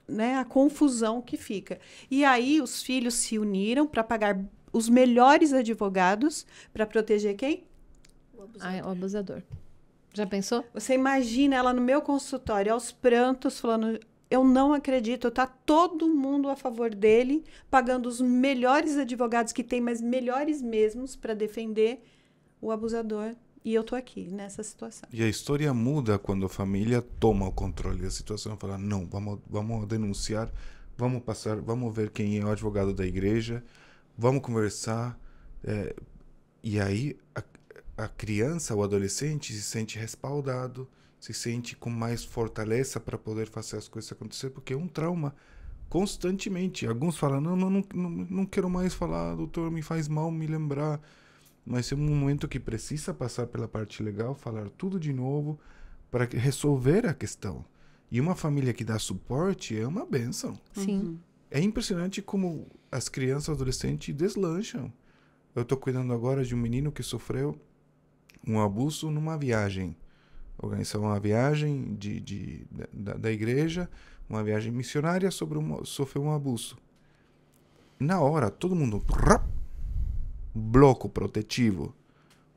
né, a confusão que fica. E aí os filhos se uniram para pagar os melhores advogados para proteger quem? O abusador. Ai, o abusador. Já pensou? Você imagina ela no meu consultório, aos prantos, falando: eu não acredito, tá todo mundo a favor dele, pagando os melhores advogados que tem, mas melhores mesmos para defender o abusador e eu estou aqui nessa situação. E a história muda quando a família toma o controle da situação e fala: não, vamos, vamos denunciar, vamos passar, vamos ver quem é o advogado da igreja, vamos conversar. É, e aí a, a criança, o adolescente se sente respaldado, se sente com mais fortaleza para poder fazer as coisas acontecer, porque é um trauma constantemente. Alguns falam: não, não, não, não quero mais falar, doutor, me faz mal me lembrar mas é um momento que precisa passar pela parte legal, falar tudo de novo para resolver a questão. E uma família que dá suporte é uma benção. Sim. Uhum. É impressionante como as crianças e adolescentes deslancham. Eu estou cuidando agora de um menino que sofreu um abuso numa viagem. Organizar uma viagem de, de, da, da igreja, uma viagem missionária, sobre uma, sofreu um abuso. Na hora, todo mundo bloco protetivo.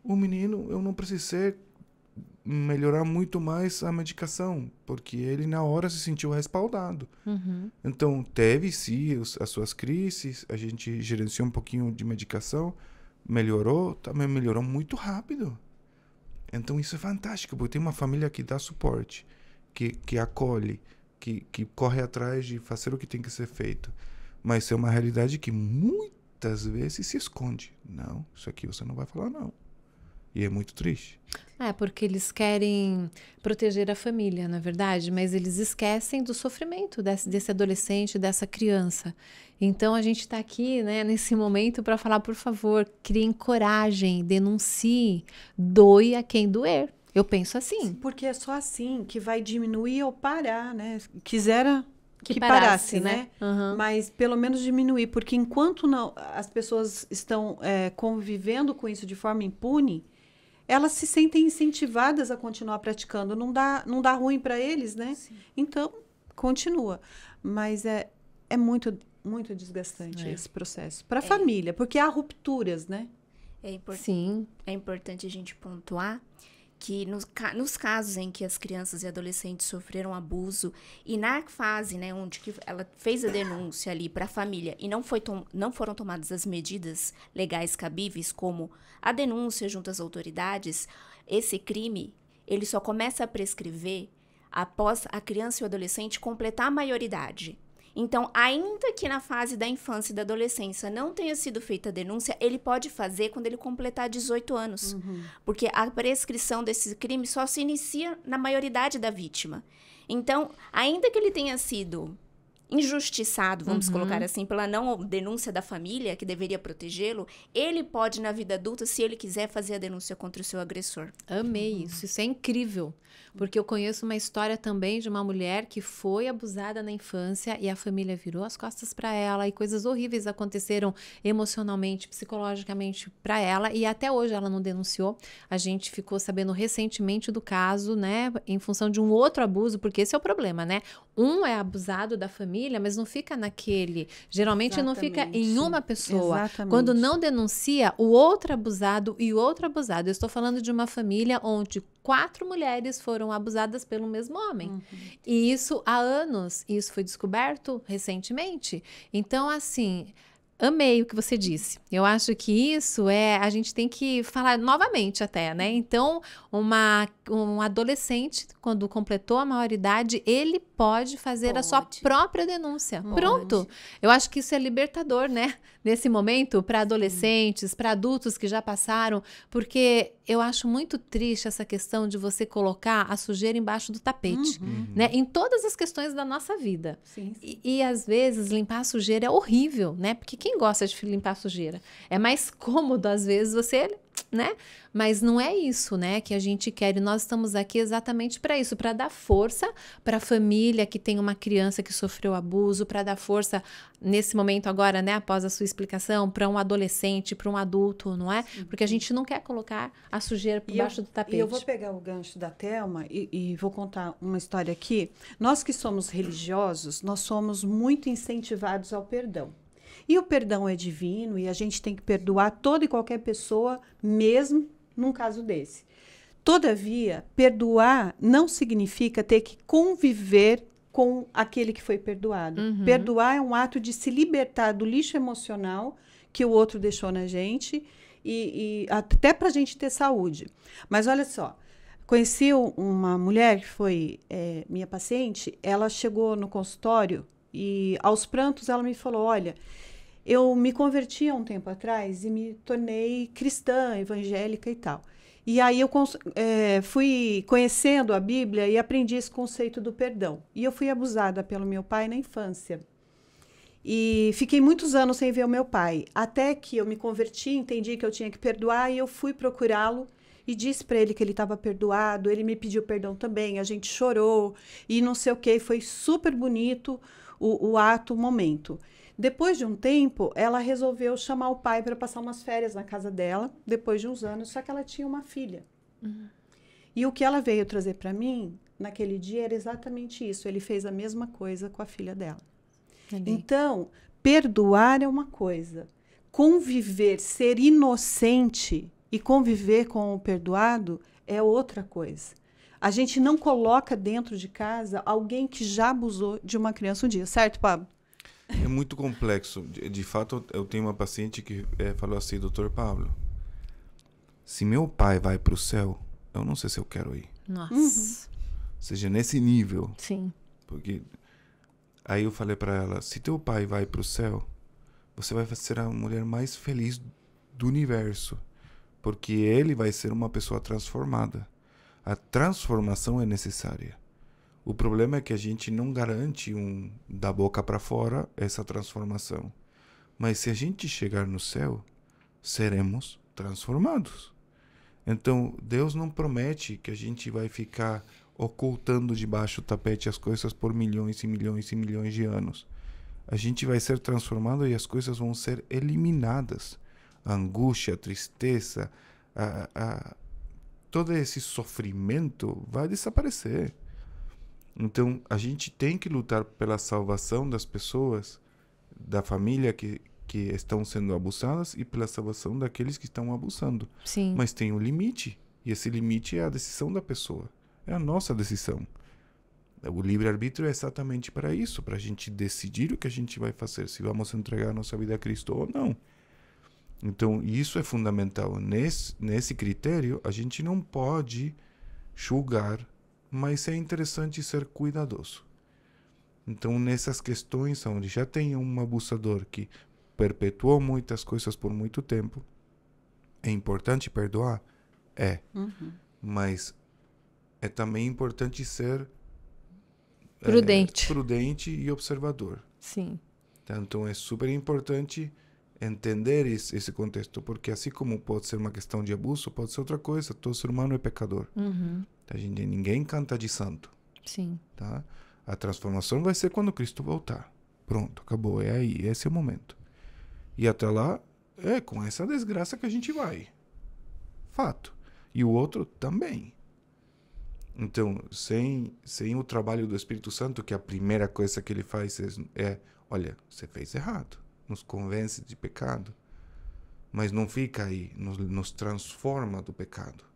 O menino, eu não precisei melhorar muito mais a medicação, porque ele na hora se sentiu respaldado. Uhum. Então, teve sim as suas crises, a gente gerenciou um pouquinho de medicação, melhorou, também melhorou muito rápido. Então, isso é fantástico, porque tem uma família que dá suporte, que, que acolhe, que, que corre atrás de fazer o que tem que ser feito. Mas é uma realidade que muito muitas vezes se esconde. Não, isso aqui você não vai falar, não. E é muito triste. É, porque eles querem proteger a família, na é verdade, mas eles esquecem do sofrimento desse, desse adolescente, dessa criança. Então a gente está aqui, né, nesse momento, para falar, por favor, criem coragem, denuncie, doe a quem doer. Eu penso assim. Porque é só assim que vai diminuir ou parar, né? Quisera que, que parasse, parasse, né? né? Uhum. Mas pelo menos diminuir, porque enquanto não, as pessoas estão é, convivendo com isso de forma impune, elas se sentem incentivadas a continuar praticando. Não dá, não dá ruim para eles, né? Sim. Então, continua. Mas é, é muito, muito desgastante é. esse processo. Para a é. família, porque há rupturas, né? É Sim. É importante a gente pontuar que nos, nos, casos em que as crianças e adolescentes sofreram abuso e na fase, né, onde que ela fez a denúncia ali para a família e não, foi não foram tomadas as medidas legais cabíveis, como a denúncia junto às autoridades, esse crime ele só começa a prescrever após a criança e o adolescente completar a maioridade. Então, ainda que na fase da infância e da adolescência não tenha sido feita a denúncia, ele pode fazer quando ele completar 18 anos. Uhum. Porque a prescrição desse crime só se inicia na maioridade da vítima. Então, ainda que ele tenha sido injustiçado, vamos uhum. colocar assim, pela não denúncia da família que deveria protegê-lo, ele pode na vida adulta, se ele quiser, fazer a denúncia contra o seu agressor. Amei isso, isso é incrível. Porque eu conheço uma história também de uma mulher que foi abusada na infância e a família virou as costas para ela e coisas horríveis aconteceram emocionalmente, psicologicamente para ela e até hoje ela não denunciou. A gente ficou sabendo recentemente do caso, né, em função de um outro abuso, porque esse é o problema, né? Um é abusado da família, mas não fica naquele. Geralmente Exatamente. não fica em uma pessoa. Exatamente. Quando não denuncia, o outro abusado e o outro abusado. Eu estou falando de uma família onde quatro mulheres foram abusadas pelo mesmo homem. Uhum. E isso há anos, e isso foi descoberto recentemente. Então, assim, amei o que você disse. Eu acho que isso é. A gente tem que falar novamente, até, né? Uhum. Então, uma, um adolescente, quando completou a maioridade, ele pode fazer pode. a sua própria denúncia. Pode. Pronto. Eu acho que isso é libertador, né? Nesse momento, para adolescentes, para adultos que já passaram, porque eu acho muito triste essa questão de você colocar a sujeira embaixo do tapete, uhum. uhum. né? Em todas as questões da nossa vida. Sim, sim. E, e, às vezes limpar a sujeira é horrível, né? Porque quem gosta de limpar a sujeira? É mais cômodo às vezes você né? Mas não é isso, né, que a gente quer. E nós estamos aqui exatamente para isso, para dar força para a família que tem uma criança que sofreu abuso, para dar força nesse momento agora, né, após a sua explicação, para um adolescente, para um adulto, não é? Sim. Porque a gente não quer colocar a sujeira por e baixo eu, do tapete. E eu vou pegar o gancho da Telma e, e vou contar uma história aqui. Nós que somos religiosos, nós somos muito incentivados ao perdão. E o perdão é divino e a gente tem que perdoar toda e qualquer pessoa, mesmo num caso desse. Todavia, perdoar não significa ter que conviver com aquele que foi perdoado. Uhum. Perdoar é um ato de se libertar do lixo emocional que o outro deixou na gente e, e até para a gente ter saúde. Mas olha só, conheci uma mulher que foi é, minha paciente. Ela chegou no consultório e aos prantos ela me falou: olha, eu me converti há um tempo atrás e me tornei cristã, evangélica e tal. E aí eu é, fui conhecendo a Bíblia e aprendi esse conceito do perdão. E eu fui abusada pelo meu pai na infância. E fiquei muitos anos sem ver o meu pai, até que eu me converti, entendi que eu tinha que perdoar e eu fui procurá-lo e disse para ele que ele estava perdoado, ele me pediu perdão também, a gente chorou e não sei o que, foi super bonito o, o ato, o momento. Depois de um tempo, ela resolveu chamar o pai para passar umas férias na casa dela, depois de uns anos, só que ela tinha uma filha. Uhum. E o que ela veio trazer para mim naquele dia era exatamente isso. Ele fez a mesma coisa com a filha dela. Entendi. Então, perdoar é uma coisa, conviver, ser inocente e conviver com o perdoado é outra coisa. A gente não coloca dentro de casa alguém que já abusou de uma criança um dia, certo, Pablo? É muito complexo. De, de fato, eu tenho uma paciente que é, falou assim, doutor Pablo, se meu pai vai para o céu, eu não sei se eu quero ir. Nossa. Uhum. Ou seja, nesse nível. Sim. Porque aí eu falei para ela, se teu pai vai para o céu, você vai ser a mulher mais feliz do universo, porque ele vai ser uma pessoa transformada. A transformação é necessária. O problema é que a gente não garante um da boca para fora essa transformação. Mas se a gente chegar no céu, seremos transformados. Então, Deus não promete que a gente vai ficar ocultando debaixo do tapete as coisas por milhões e milhões e milhões de anos. A gente vai ser transformado e as coisas vão ser eliminadas. A angústia, a tristeza, a, a, todo esse sofrimento vai desaparecer. Então, a gente tem que lutar pela salvação das pessoas, da família que, que estão sendo abusadas e pela salvação daqueles que estão abusando. Sim. Mas tem um limite. E esse limite é a decisão da pessoa. É a nossa decisão. O livre-arbítrio é exatamente para isso para a gente decidir o que a gente vai fazer, se vamos entregar a nossa vida a Cristo ou não. Então, isso é fundamental. Nesse, nesse critério, a gente não pode julgar mas é interessante ser cuidadoso. Então, nessas questões onde já tem um abusador que perpetuou muitas coisas por muito tempo, é importante perdoar? É. Uhum. Mas é também importante ser é, prudente, é, prudente e observador. Sim. Então, é super importante entender esse, esse, contexto, porque assim como pode ser uma questão de abuso, pode ser outra coisa. Todo ser humano é pecador. Uhum. A tá, gente, ninguém canta de santo. Sim. Tá? A transformação vai ser quando Cristo voltar. Pronto, acabou. É aí, esse é o momento. E até lá, é com essa desgraça que a gente vai. Fato. E o outro também. Então, sem, sem o trabalho do Espírito Santo, que é a primeira coisa que ele faz é, é: olha, você fez errado. Nos convence de pecado. Mas não fica aí, nos, nos transforma do pecado.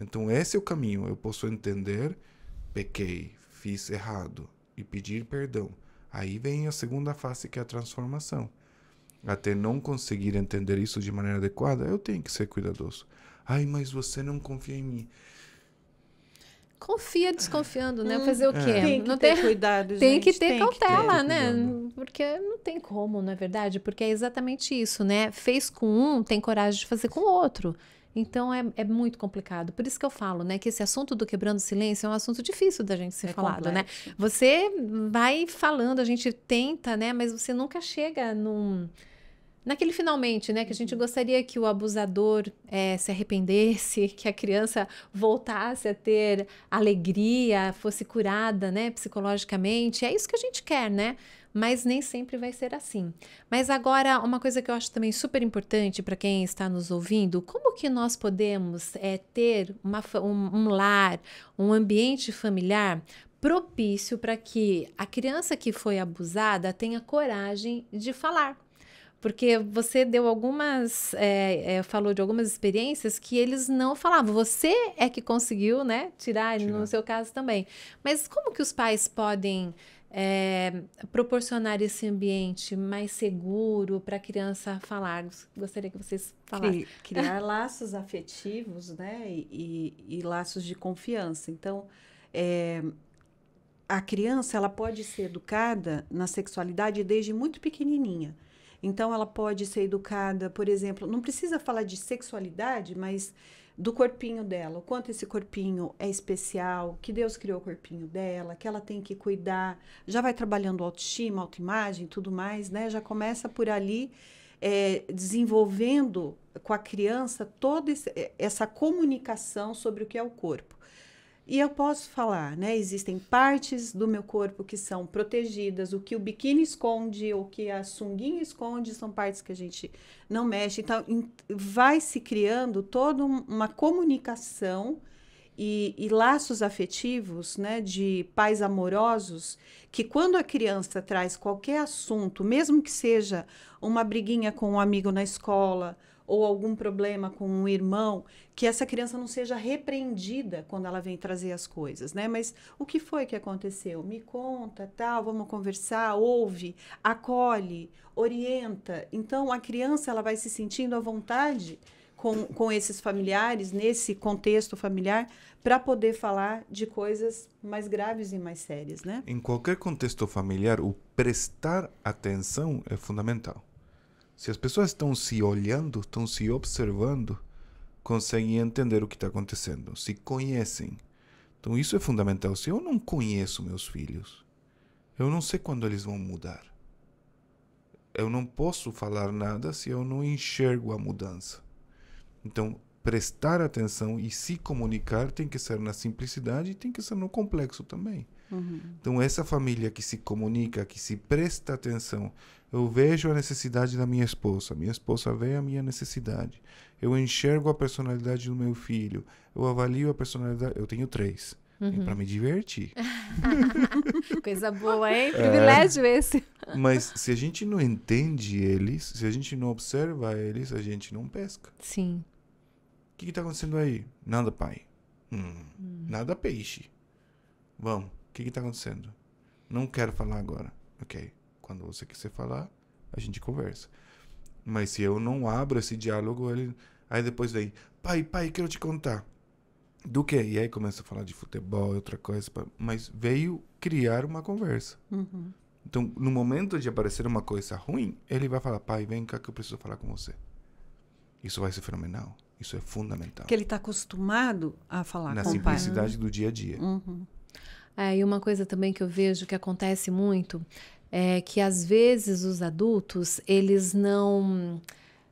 Então, esse é o caminho. Eu posso entender, pequei, fiz errado e pedir perdão. Aí vem a segunda fase, que é a transformação. Até não conseguir entender isso de maneira adequada, eu tenho que ser cuidadoso. Ai, mas você não confia em mim. Confia desconfiando, né? Hum, Fazer o é. quê? Tem que não ter, ter cuidado, né? Tem que ter tem cautela, que ter, né? Porque não tem como, não é verdade? Porque é exatamente isso, né? Fez com um, tem coragem de fazer com o outro. Então é, é muito complicado. Por isso que eu falo, né, que esse assunto do quebrando o silêncio é um assunto difícil da gente ser é falado, né? complexo. né? Você vai falando, a gente tenta, né, mas você nunca chega num naquele finalmente, né, que a gente uhum. gostaria que o abusador é, se arrependesse, que a criança voltasse a ter alegria, fosse curada, né, psicologicamente. É isso que a gente quer, né? mas nem sempre vai ser assim. Mas agora, uma coisa que eu acho também super importante para quem está nos ouvindo, como que nós podemos é, ter uma, um, um lar, um ambiente familiar propício para que a criança que foi abusada tenha coragem de falar porque você deu algumas, é, é, falou de algumas experiências que eles não falavam. Você é que conseguiu, né? Tirar, Tirar, no seu caso também. Mas como que os pais podem é, proporcionar esse ambiente mais seguro para a criança falar. Gostaria que vocês falassem. Criar laços afetivos, né? E, e, laços de confiança. Então, é, a criança ela pode ser educada na sexualidade desde muito pequenininha. Então, ela pode ser educada, por exemplo, não precisa falar de sexualidade, mas do corpinho dela, o quanto esse corpinho é especial, que Deus criou o corpinho dela, que ela tem que cuidar. Já vai trabalhando autoestima, autoimagem, tudo mais, né? Já começa por ali é, desenvolvendo com a criança toda é, essa comunicação sobre o que é o corpo. E eu posso falar, né? Existem partes do meu corpo que são protegidas, o que o biquíni esconde, o que a sunguinha esconde, são partes que a gente não mexe. Então, vai se criando toda uma comunicação e, e laços afetivos, né? De pais amorosos, que quando a criança traz qualquer assunto, mesmo que seja uma briguinha com um amigo na escola ou algum problema com um irmão, que essa criança não seja repreendida quando ela vem trazer as coisas, né? Mas o que foi que aconteceu? Me conta, tal, vamos conversar, ouve, acolhe, orienta. Então a criança ela vai se sentindo à vontade com, com esses familiares, nesse contexto familiar, para poder falar de coisas mais graves e mais sérias, né? Em qualquer contexto familiar, o prestar atenção é fundamental. Se as pessoas estão se olhando, estão se observando, conseguem entender o que está acontecendo, se conhecem. Então isso é fundamental. Se eu não conheço meus filhos, eu não sei quando eles vão mudar. Eu não posso falar nada se eu não enxergo a mudança. Então, prestar atenção e se comunicar tem que ser na simplicidade e tem que ser no complexo também. Uhum. Então, essa família que se comunica, que se presta atenção, eu vejo a necessidade da minha esposa, minha esposa vê a minha necessidade. Eu enxergo a personalidade do meu filho, eu avalio a personalidade. Eu tenho três. Uhum. É para me divertir. Coisa boa, hein? É. Privilégio é, esse. Mas se a gente não entende eles, se a gente não observa eles, a gente não pesca. Sim. O que, está acontecendo aí? Nada, pai. Hum, hum. Nada, peixe. Vamos. O que, está acontecendo? Não quero falar agora. Ok. Quando você quiser falar, a gente conversa. Mas se eu não abro esse diálogo, ele. Aí depois vem, pai, pai, quero te contar. Do que? E aí começa a falar de futebol, outra coisa. Mas veio criar uma conversa. Uhum. Então, no momento de aparecer uma coisa ruim, ele vai falar, pai, vem cá que eu preciso falar com você. Isso vai ser fenomenal. Isso é fundamental. Que ele está acostumado a falar Na com o pai. Na simplicidade do dia a dia. Uhum. É, e uma coisa também que eu vejo que acontece muito é que às vezes os adultos eles não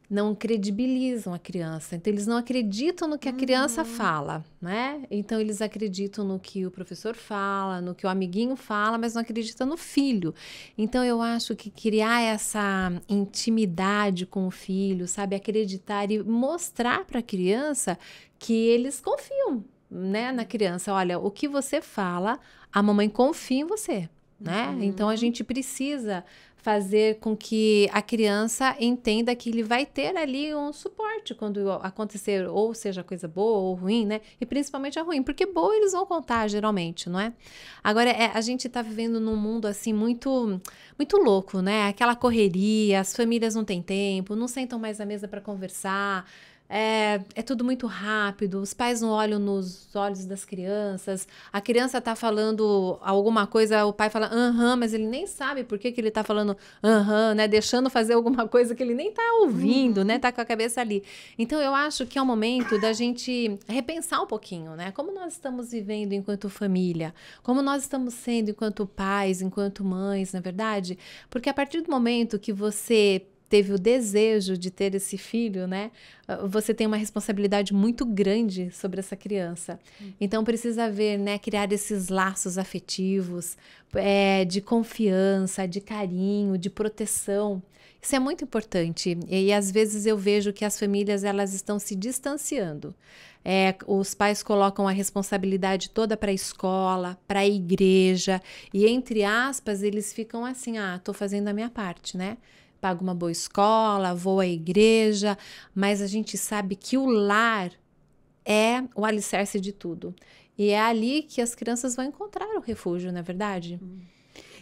não credibilizam a criança, então eles não acreditam no que a criança hum. fala, né? Então eles acreditam no que o professor fala, no que o amiguinho fala, mas não acreditam no filho. Então eu acho que criar essa intimidade com o filho, sabe, acreditar e mostrar para a criança que eles confiam, né, na criança. Olha, o que você fala, a mamãe confia em você né? Uhum. Então a gente precisa fazer com que a criança entenda que ele vai ter ali um suporte quando acontecer, ou seja, coisa boa ou ruim, né? E principalmente a ruim, porque boa eles vão contar geralmente, não é? Agora, é, a gente tá vivendo num mundo assim muito muito louco, né? Aquela correria, as famílias não têm tempo, não sentam mais à mesa para conversar. É, é, tudo muito rápido, os pais não olham nos olhos das crianças, a criança tá falando alguma coisa, o pai fala aham, mas ele nem sabe por que, que ele tá falando aham, né? Deixando fazer alguma coisa que ele nem tá ouvindo, né? Uhum. Tá com a cabeça ali. Então eu acho que é o momento da gente repensar um pouquinho, né? Como nós estamos vivendo enquanto família, como nós estamos sendo enquanto pais, enquanto mães, na é verdade? Porque a partir do momento que você teve o desejo de ter esse filho, né? Você tem uma responsabilidade muito grande sobre essa criança. Então precisa ver, né? Criar esses laços afetivos, é, de confiança, de carinho, de proteção. Isso é muito importante. E, e, às vezes eu vejo que as famílias elas estão se distanciando. É, os pais colocam a responsabilidade toda para a escola, para a igreja e entre aspas eles ficam assim, ah, estou fazendo a minha parte, né? pago uma boa escola, vou à igreja, mas a gente sabe que o lar é o alicerce de tudo. E é ali que as crianças vão encontrar o refúgio, não é verdade. Hum.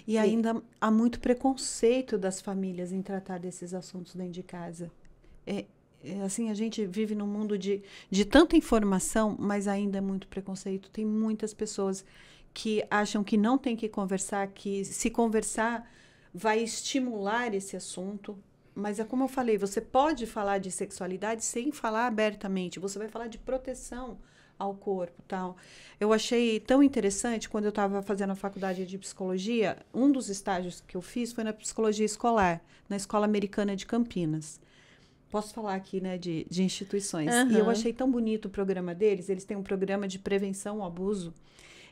E ainda há muito preconceito das famílias em tratar desses assuntos dentro de casa. É, é, assim, a gente vive num mundo de, de tanta informação, mas ainda é muito preconceito. Tem muitas pessoas que acham que não tem que conversar, que se conversar vai estimular esse assunto. Mas é como eu falei, você pode falar de sexualidade sem falar abertamente. Você vai falar de proteção ao corpo, tal. Eu achei tão interessante quando eu estava fazendo a faculdade de psicologia. Um dos estágios que eu fiz foi na psicologia escolar, na escola americana de Campinas posso falar aqui, né, de, de instituições. Uhum. E eu achei tão bonito o programa deles. Eles têm um programa de prevenção ao abuso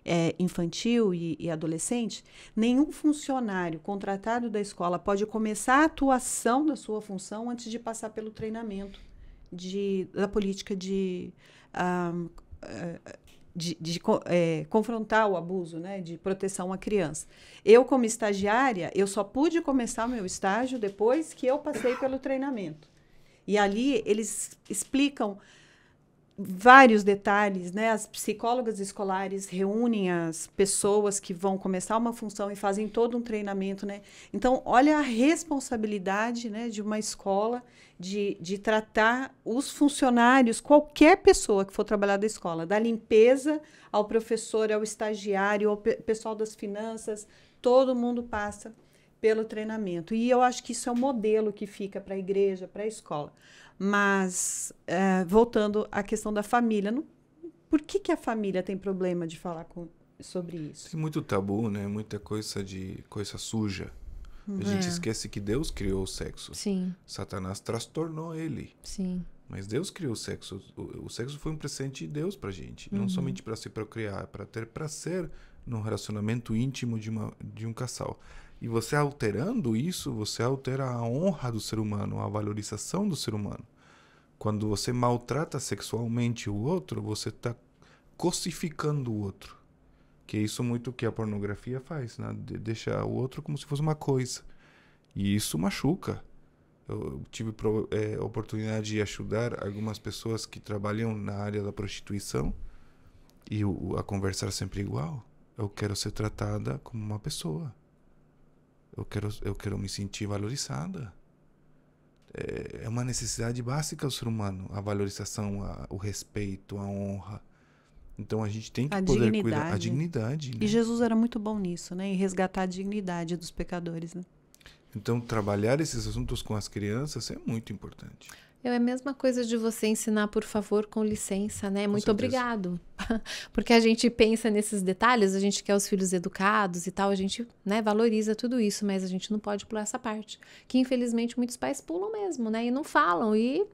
é, infantil e, e adolescente, nenhum funcionário contratado da escola pode começar a atuação da sua função antes de passar pelo treinamento de, da política de, um, eh, de, de é, confrontar o abuso, né, de proteção à criança. Eu, como estagiária, eu só pude começar o meu estágio depois que eu passei pelo treinamento. E ali eles explicam vários detalhes, né? As psicólogas escolares reúnem as pessoas que vão começar uma função e fazem todo um treinamento, né? Então, olha a responsabilidade, né, de uma escola de, de tratar os funcionários, qualquer pessoa que for trabalhar da escola, da limpeza ao professor, ao estagiário, ao pessoal das finanças, todo mundo passa pelo treinamento. E eu acho que isso é o um modelo que fica para a igreja, para a escola. Mas, é, voltando à questão da família, não, por que, que a família tem problema de falar com, sobre isso? Tem muito tabu, né? Muita coisa de coisa suja. a hum, gente é. esquece que Deus criou o sexo. Sim. Satanás transtornou ele. Sim. Mas Deus criou o sexo. O, o sexo foi um presente de Deus pra gente. Uhum. Não somente para se procriar, para ter prazer num relacionamento íntimo de, uma, de um casal. E você alterando isso, você altera a honra do ser humano, a valorização do ser humano. Quando você maltrata sexualmente o outro, você está cosificando o outro. Que é isso muito que a pornografia faz, né? De deixa o outro como se fosse uma coisa. E isso machuca. Eu tive é, oportunidade de ajudar algumas pessoas que trabalham na área da prostituição e o, a era sempre igual. Eu quero ser tratada como uma pessoa. Eu quero, eu quero me sentir valorizada. É, é uma necessidade básica do ser humano, a valorização, a, o respeito, a honra. Então a gente tem que a poder dignidade. cuidar a né? dignidade. Né? E Jesus era muito bom nisso, né? Em resgatar a dignidade dos pecadores, né? Então trabalhar esses assuntos com as crianças é muito importante. É a mesma coisa de você ensinar, por favor, com licença, né? Com Muito certeza. obrigado. Porque a gente pensa nesses detalhes, a gente quer os filhos educados e tal, a gente né, valoriza tudo isso, mas a gente não pode pular essa parte. Que infelizmente muitos pais pulam mesmo, né? E não falam. E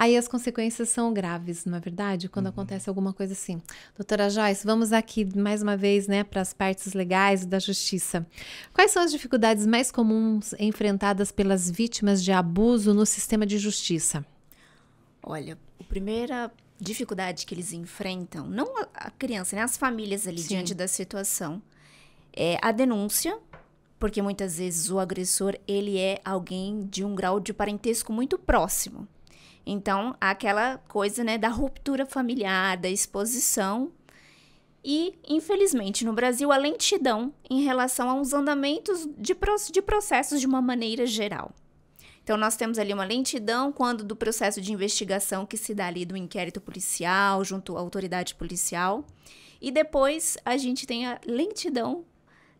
Aí as consequências são graves, não é verdade? Quando uhum. acontece alguma coisa assim. Doutora Joyce, vamos aqui mais uma vez né, para as partes legais da justiça. Quais são as dificuldades mais comuns enfrentadas pelas vítimas de abuso no sistema de justiça? Olha, a primeira dificuldade que eles enfrentam, não a criança, né, as famílias ali Sim. diante da situação, é a denúncia, porque muitas vezes o agressor ele é alguém de um grau de parentesco muito próximo. Então, aquela coisa, né, da ruptura familiar, da exposição. E, infelizmente, no Brasil, a lentidão em relação aos andamentos de, de processos de uma maneira geral. Então, nós temos ali uma lentidão quando do processo de investigação que se dá ali do inquérito policial, junto à autoridade policial. E depois a gente tem a lentidão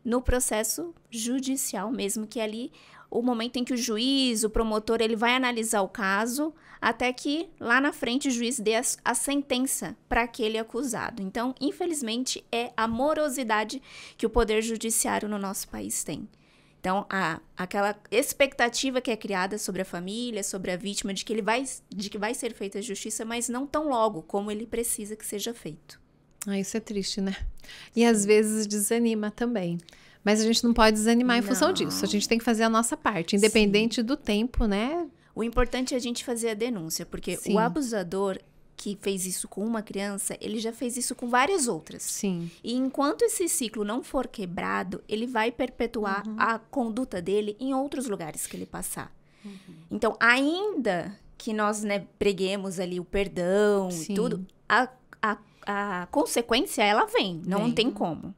no processo judicial mesmo, que é ali o momento em que o juiz, o promotor, ele vai analisar o caso até que lá na frente o juiz dê a, a sentença para aquele acusado. Então, infelizmente, é a morosidade que o poder judiciário no nosso país tem. Então, a, aquela expectativa que é criada sobre a família, sobre a vítima, de que, ele vai, de que vai ser feita a justiça, mas não tão logo como ele precisa que seja feito. Ah, isso é triste, né? E às vezes desanima também. Mas a gente não pode desanimar em função disso. A gente tem que fazer a nossa parte, independente Sim. do tempo, né? O importante é a gente fazer a denúncia, porque Sim. o abusador que fez isso com uma criança, ele já fez isso com várias outras. Sim. E enquanto esse ciclo não for quebrado, ele vai perpetuar uhum. a conduta dele em outros lugares que ele passar. Uhum. Então, ainda que nós né, preguemos ali o perdão Sim. e tudo, a, a, a consequência ela vem, não tem como.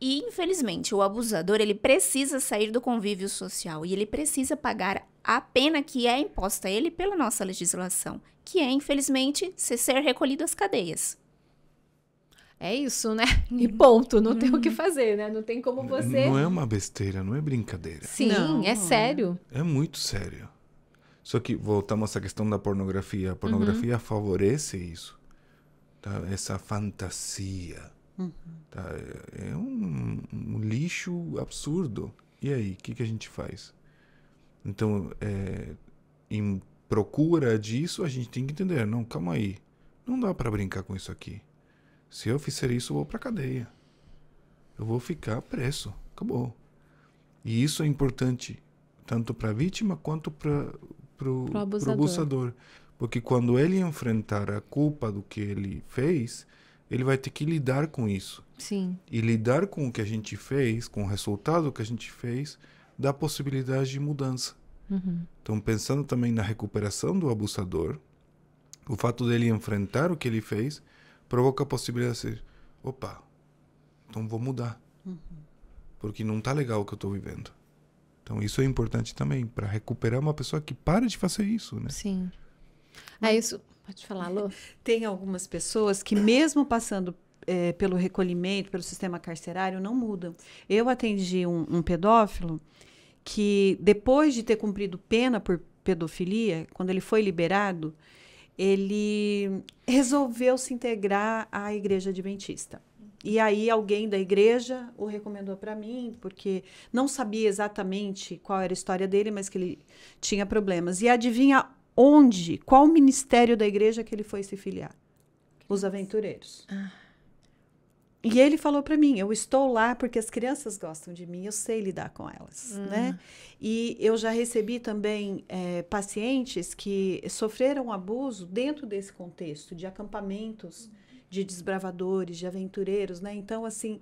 E, infelizmente, o abusador ele precisa sair do convívio social e ele precisa pagar a pena que é imposta a ele pela nossa legislação, que é, infelizmente, ser recolhido às cadeias. É isso, né? E ponto, não tem o que uhum. fazer, né? Não tem como você. Não é uma besteira, não é brincadeira. Sim, não. é sério. É muito sério. Só que voltamos à questão da pornografia. A uhum. pornografia uhum. favorece isso, tá? essa fantasia Uhum. Tá? É, é um, um, lixo absurdo. E aí, o que, que a gente faz? Então, é, em procura disso, a gente tem que entender: não, calma aí, não dá para brincar com isso aqui. Se eu fizer isso, eu vou para cadeia. Eu vou ficar preso. Acabou. E isso é importante tanto para a vítima quanto para o abusador. abusador. Porque quando ele enfrentar a culpa do que ele fez, ele vai ter que lidar com isso. Sim. E lidar com o que a gente fez, com o resultado que a gente fez, dá possibilidade de mudança. Uhum. Então, pensando também na recuperação do abusador, o fato dele enfrentar o que ele fez provoca a possibilidade de ser: opa, então vou mudar. Uhum. Porque não tá legal o que eu estou vivendo. Então, isso é importante também para recuperar uma pessoa que para de fazer isso, né? Sim. É isso. Pode falar, Lu. Tem algumas pessoas que, mesmo passando é, pelo recolhimento, pelo sistema carcerário, não mudam. Eu atendi um, um pedófilo que, depois de ter cumprido pena por pedofilia, quando ele foi liberado, ele resolveu se integrar à igreja adventista. E aí alguém da igreja o recomendou para mim, porque não sabia exatamente qual era a história dele, mas que ele tinha problemas. E adivinha onde, qual ministério da igreja que ele foi se filiar? Os aventureiros. Ah. E ele falou para mim: eu estou lá porque as crianças gostam de mim, eu sei lidar com elas, uhum. né? E eu já recebi também é, pacientes que sofreram abuso dentro desse contexto de acampamentos, uhum. de desbravadores, de aventureiros, né? Então, assim,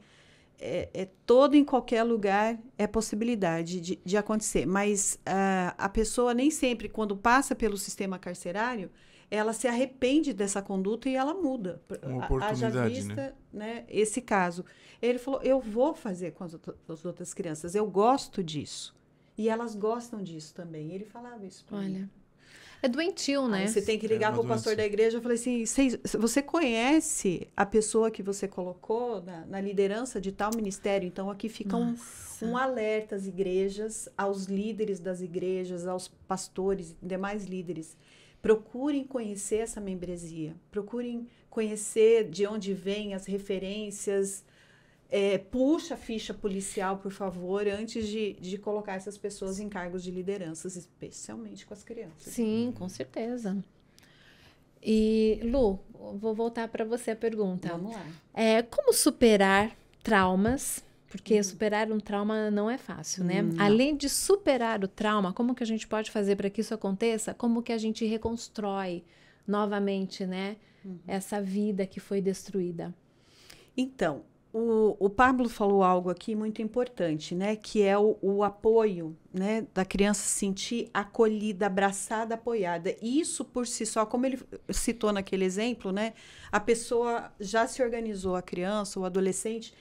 é, é, todo em qualquer lugar é possibilidade de, de acontecer. Mas uh, a pessoa nem sempre, quando passa pelo sistema carcerário, ela se arrepende dessa conduta e ela muda. Uma oportunidade, Haja né? vista, né? né? Esse caso. Ele falou, eu vou fazer com as, as, outras crianças, eu gosto disso. E elas gostam disso também. Ele falava isso para Olha. Mim é doentio, né? Aí você tem que é ligar é para o pastor da igreja e falar assim: você conhece a pessoa que você colocou na, na liderança de tal ministério? Então aqui fica um, um, alerta às igrejas, aos líderes das igrejas, aos pastores e demais líderes. Procurem conhecer essa membresia, procurem conhecer de onde vêm as referências, é, puxa a ficha policial, por favor, antes de, de colocar essas pessoas em cargos de lideranças, especialmente com as crianças. Sim, uhum. com certeza. E, Lu, vou voltar para você a pergunta. Vamos lá. É, como superar traumas? Porque uhum. superar um trauma não é fácil, né? Além de superar o trauma, como que a gente pode fazer para que isso aconteça? Como que a gente reconstrói novamente, né? Uhum. Essa vida que foi destruída. Então, o, o Pablo falou algo aqui muito importante, né? Que é o, o apoio, né? Da criança se sentir acolhida, abraçada, apoiada. E isso por si só, como ele citou naquele exemplo, né? A pessoa já se organizou, a criança, o adolescente.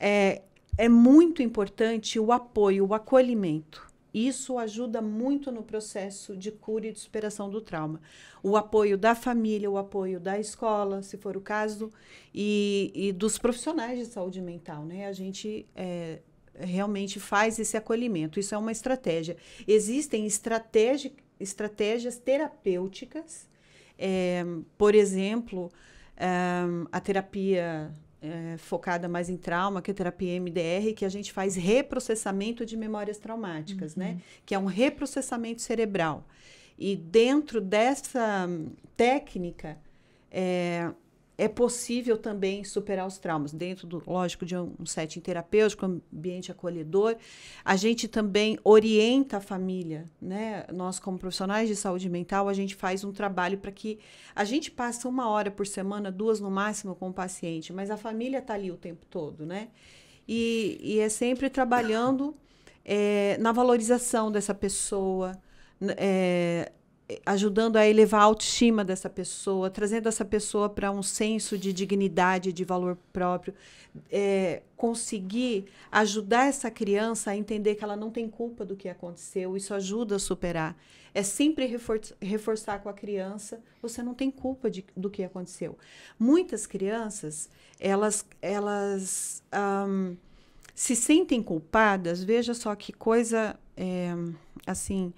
É, é muito importante o apoio, o acolhimento. Isso ajuda muito no processo de cura e de superação do trauma. O apoio da família, o apoio da escola, se for o caso, e, e dos profissionais de saúde mental, né? A gente é, realmente faz esse acolhimento. Isso é uma estratégia. Existem estratégias terapêuticas, é, por exemplo, é, a terapia é, focada mais em trauma, que é terapia MDR, que a gente faz reprocessamento de memórias traumáticas, né? uhum. né? Que é um reprocessamento cerebral. E dentro dessa hum, técnica, é, é possível também superar os traumas dentro do lógico de um setting terapêutico, ambiente acolhedor. A gente também orienta a família, né? Nós como profissionais de saúde mental, a gente faz um trabalho para que a gente passe uma hora por semana, duas no máximo com o paciente, mas a família está ali o tempo todo, né? E, e é sempre trabalhando é, na valorização dessa pessoa, é, ajudando a elevar a autoestima dessa pessoa, trazendo essa pessoa para um senso de dignidade, de valor próprio, é, conseguir ajudar essa criança a entender que ela não tem culpa do que aconteceu, isso ajuda a superar. É sempre refor reforçar com a criança, você não tem culpa de, do que aconteceu. Muitas crianças, elas, elas um, se sentem culpadas, veja só que coisa é, assim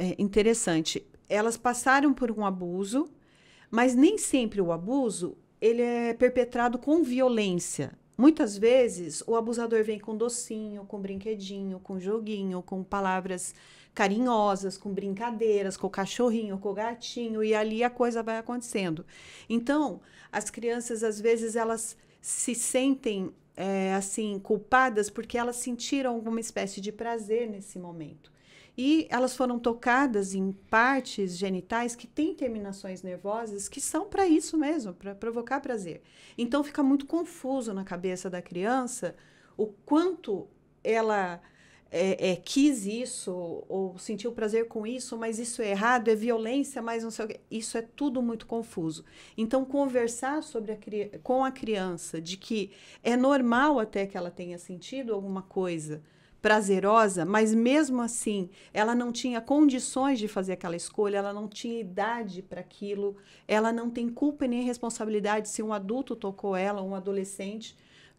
é, interessante. Elas passaram por um abuso, mas nem sempre o abuso ele é perpetrado com violência. Muitas vezes o abusador vem com docinho, com brinquedinho, com joguinho, com palavras carinhosas, com brincadeiras, com o cachorrinho, com o gatinho, e ali a coisa vai acontecendo. Então, as crianças, às vezes, elas se sentem é, assim culpadas porque elas sentiram alguma espécie de prazer nesse momento. E elas foram tocadas em partes genitais que têm terminações nervosas que são para isso mesmo, para provocar prazer. Então fica muito confuso na cabeça da criança o quanto ela é, é, quis isso ou sentiu prazer com isso, mas isso é errado, é violência, mas não sei o que. Isso é tudo muito confuso. Então, conversar sobre a, com a criança de que é normal até que ela tenha sentido alguma coisa prazerosa, mas mesmo assim ela não tinha condições de fazer aquela escolha, ela não tinha idade para aquilo, ela não tem culpa nem responsabilidade se um adulto tocou ela, um adolescente.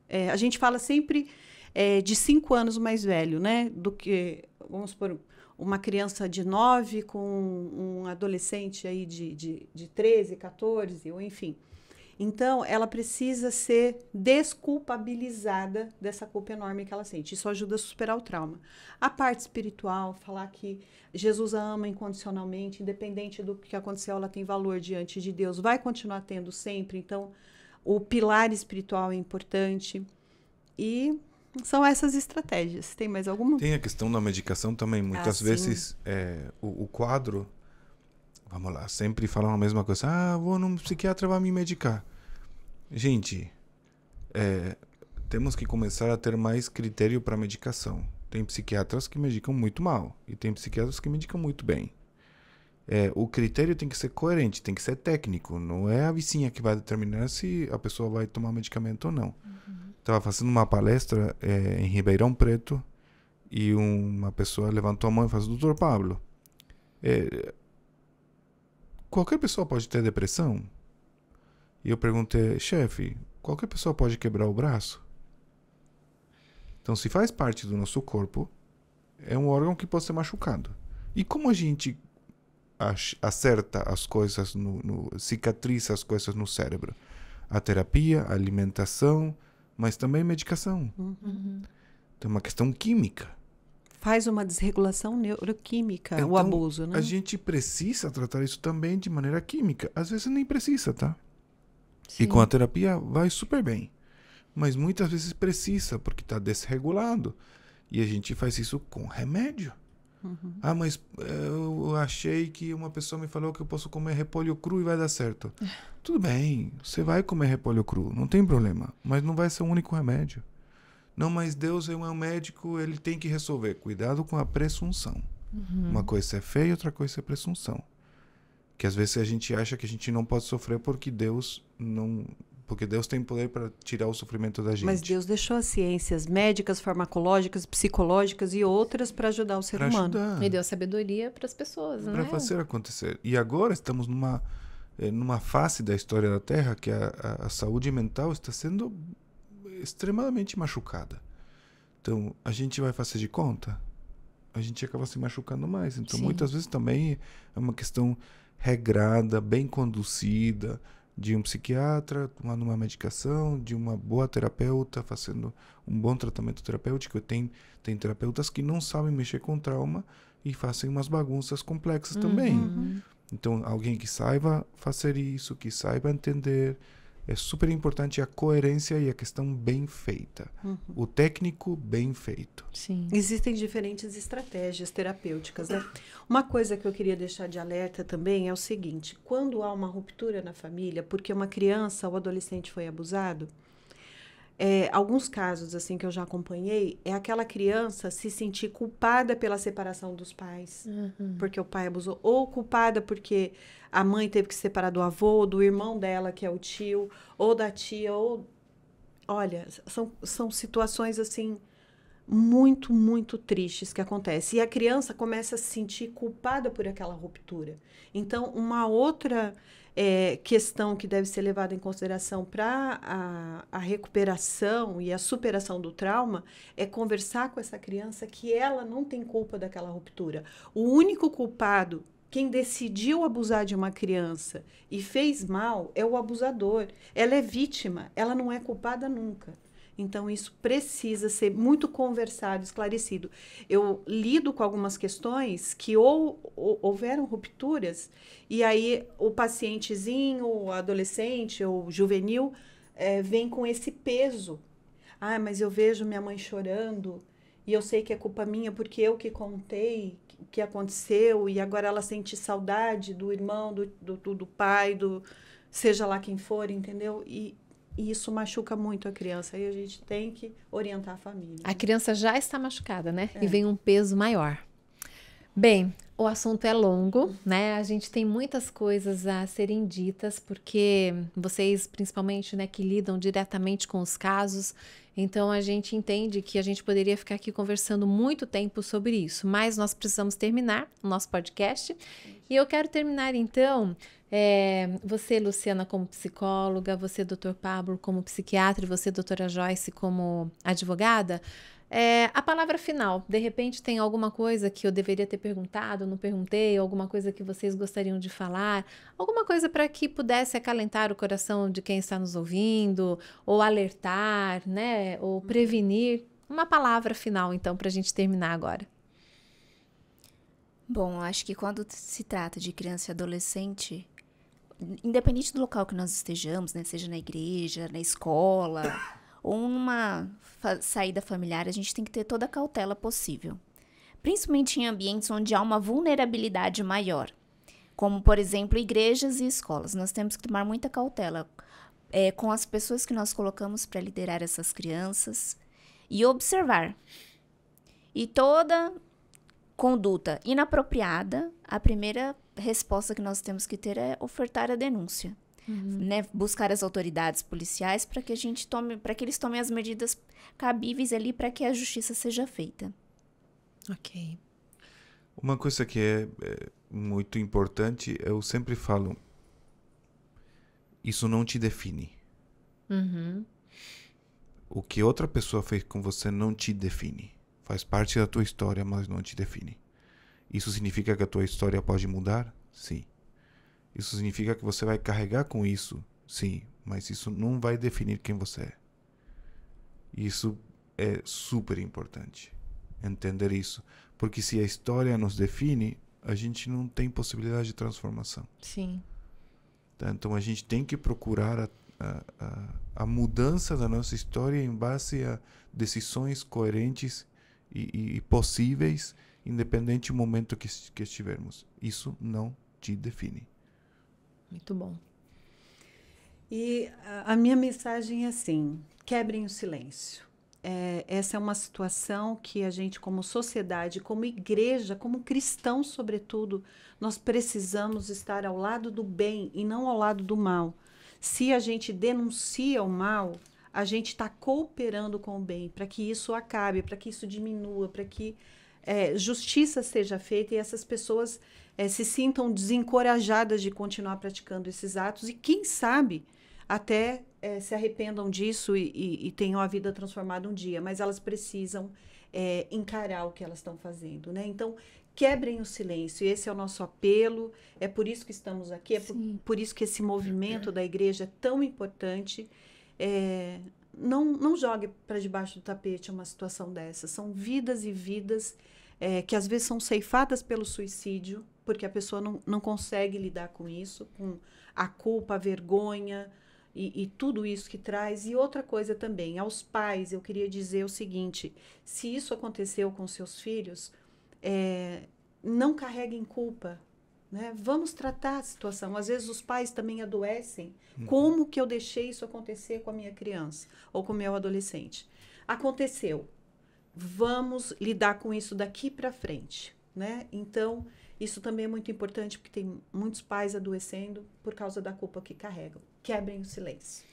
É, a gente fala sempre é, de cinco anos mais velho, né? Do que, vamos supor, uma criança de nove com um adolescente aí de, de, de 13, 14, ou enfim. Então, ela precisa ser desculpabilizada dessa culpa enorme que ela sente. Isso ajuda a superar o trauma. A parte espiritual, falar que Jesus a ama incondicionalmente, independente do que aconteceu, ela tem valor diante de Deus, vai continuar tendo sempre. Então, o pilar espiritual é importante. E são essas estratégias. Tem mais alguma? Tem a questão da medicação também. Muitas ah, vezes é, o, o, quadro Vamos lá, sempre falam a mesma coisa. Ah, vou num psiquiatra, vai me medicar. Gente, é, temos que começar a ter mais critério para medicação. Tem psiquiatras que medicam muito mal e tem psiquiatras que medicam muito bem. É, o critério tem que ser coerente, tem que ser técnico. Não é a vizinha que vai determinar se a pessoa vai tomar medicamento ou não. Estava uhum. fazendo uma palestra é, em Ribeirão Preto e uma pessoa levantou a mão e falou: Doutor Pablo, é, qualquer pessoa pode ter depressão? E eu perguntei, chefe, qualquer pessoa pode quebrar o braço? Então, se faz parte do nosso corpo, é um órgão que pode ser machucado. E como a gente acerta as coisas, no, no, cicatriza as coisas no cérebro? A terapia, a alimentação, mas também medicação. Uhum. uma questão química faz uma desregulação neuroquímica então, o abuso, né? A gente precisa tratar isso também de maneira química. Às vezes nem precisa, tá? Sim. E com a terapia vai super bem. Mas muitas vezes precisa, porque está desregulado. E a gente faz isso com remédio. Uhum. Ah, mas eh, eu achei que uma pessoa me falou que eu posso comer repolho cru e vai dar certo. É. Tudo bem, você vai comer repolho cru, não tem problema. Mas não vai ser o único remédio. Não, mas Deus é um médico, ele tem que resolver. Cuidado com a presunção. Uhum. Uma coisa é fé e outra coisa é presunção. Que às vezes a gente acha que a gente não pode sofrer porque Deus não, porque Deus tem poder para tirar o sofrimento da gente. Mas Deus deixou as ciências médicas, farmacológicas, psicológicas e outras para ajudar o ser pra humano. Ajudar. E deu sabedoria para as pessoas, Para né? fazer acontecer. E agora estamos numa eh, numa face da história da Terra que a, a, a saúde mental está sendo extremamente machucada. Então, a gente vai fazer de conta, a gente acaba se machucando mais. Então, Sim. muitas vezes também é uma questão regrada, bem conduzida, de um psiquiatra tomando uma medicação, de uma boa terapeuta fazendo um bom tratamento terapêutico. Tem, tem terapeutas que não sabem mexer com trauma e fazem umas bagunças complexas uhum. também. Então, alguém que saiba fazer isso, que saiba entender, é super importante a coerência e a questão bem feita. Uhum. O técnico bem feito. Sim. Existem diferentes estratégias terapêuticas, né? Uma coisa que eu queria deixar de alerta também é o seguinte: quando há uma ruptura na família, porque uma criança ou adolescente foi abusado, é, alguns casos assim que eu já acompanhei é aquela criança se sentir culpada pela separação dos pais uhum. porque o pai abusou ou culpada porque a mãe teve que se separar do avô do irmão dela que é o tio ou da tia ou olha são, são situações assim muito muito tristes que acontecem e a criança começa a se sentir culpada por aquela ruptura então uma outra é, questão que deve ser levada em consideração para a, a, recuperação e a superação do trauma é conversar com essa criança que ela não tem culpa daquela ruptura. O único culpado, quem decidiu abusar de uma criança e fez mal, é o abusador. Ela é vítima, ela não é culpada nunca. Então, isso precisa ser muito conversado, esclarecido. Eu lido com algumas questões que ou, ou houveram rupturas, e aí o pacientezinho, o adolescente ou juvenil, é, vem com esse peso. Ah, mas eu vejo minha mãe chorando, e eu sei que é culpa minha porque eu que contei o que aconteceu, e agora ela sente saudade do irmão, do, do, do pai, do seja lá quem for, entendeu? E e isso machuca muito a criança e a gente tem que orientar a família. A né? criança já está machucada, né? É. E vem um peso maior. Bem, o assunto é longo, né? A gente tem muitas coisas a serem ditas, porque vocês, principalmente, né, que lidam diretamente com os casos, então a gente entende que a gente poderia ficar aqui conversando muito tempo sobre isso, mas nós precisamos terminar o nosso podcast. E eu quero terminar, então, é, você, Luciana, como psicóloga, você, doutor Pablo, como psiquiatra, e você, doutora Joyce, como advogada, é, a palavra final. De repente tem alguma coisa que eu deveria ter perguntado, não perguntei, alguma coisa que vocês gostariam de falar, alguma coisa para que pudesse acalentar o coração de quem está nos ouvindo, ou alertar, né, ou uhum. prevenir. Uma palavra final, então, para a gente terminar agora. Bom, acho que quando se trata de criança e adolescente, independente do local que nós estejamos, né, seja na igreja, na escola ou numa fa saída familiar, a gente tem que ter toda a cautela possível, principalmente em ambientes onde há uma vulnerabilidade maior, como por exemplo igrejas e escolas. Nós temos que tomar muita cautela é, com as pessoas que nós colocamos para liderar essas crianças e observar. E toda conduta inapropriada, a primeira resposta que nós temos que ter é ofertar a denúncia. Uhum. Né, buscar as autoridades policiais para que a gente tome, para que eles tomem as medidas cabíveis ali para que a justiça seja feita. Ok. Uma coisa que é, é, muito importante, eu sempre falo, isso não te define. Uhum. O que outra pessoa fez com você não te define faz parte da tua história, mas não te define. Isso significa que a tua história pode mudar? Sim. Isso significa que você vai carregar com isso? Sim, mas isso não vai definir quem você é. Isso é super importante entender isso, porque se a história nos define, a gente não tem possibilidade de transformação. Sim. Tá? Então a gente tem que procurar a, a, a, mudança da nossa história em base a decisões coerentes e, e possíveis, independente do momento que, que estivermos. Isso não te define. Muito bom. E a minha mensagem é assim: quebrem o silêncio. É, essa é uma situação que a gente, como sociedade, como igreja, como cristão, sobretudo, nós precisamos estar ao lado do bem e não ao lado do mal. Se a gente denuncia o mal, a gente está cooperando com o bem para que isso acabe, para que isso diminua, para que é, justiça seja feita e essas pessoas é, se sintam desencorajadas de continuar praticando esses atos e, quem sabe, até é, se arrependam disso e, e, e, tenham a vida transformada um dia, mas elas precisam é, encarar o que elas estão fazendo, né? Então, quebrem o silêncio. Esse é o nosso apelo. É por isso que estamos aqui. É por, por, isso que esse movimento da igreja é tão importante. É, não, não jogue para debaixo do tapete uma situação dessa. São vidas e vidas é, que às vezes são ceifadas pelo suicídio, porque a pessoa não, não consegue lidar com isso, com a culpa, a vergonha e, e tudo isso que traz. E outra coisa também, aos pais, eu queria dizer o seguinte: se isso aconteceu com seus filhos, é, não carreguem culpa né? Vamos tratar a situação. Às vezes os pais também adoecem. Uhum. Como que eu deixei isso acontecer com a minha criança ou com o meu adolescente? Aconteceu. Vamos lidar com isso daqui para frente. Né? Então, isso também é muito importante porque tem muitos pais adoecendo por causa da culpa que carregam. Quebrem o silêncio.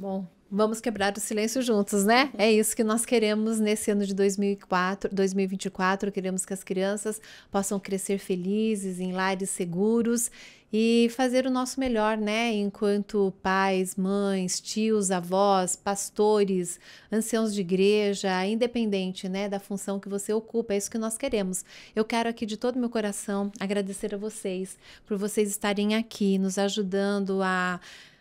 Bom, vamos quebrar o silêncio juntos, né? É isso que nós queremos nesse ano de 2004, 2024. Queremos que as crianças possam crescer felizes em lares seguros e fazer o nosso melhor, né? Enquanto pais, mães, tios, avós, pastores, anciãos de igreja, independente, né, da função que você ocupa, é isso que nós queremos. Eu quero aqui de todo meu coração agradecer a vocês por vocês estarem aqui nos ajudando a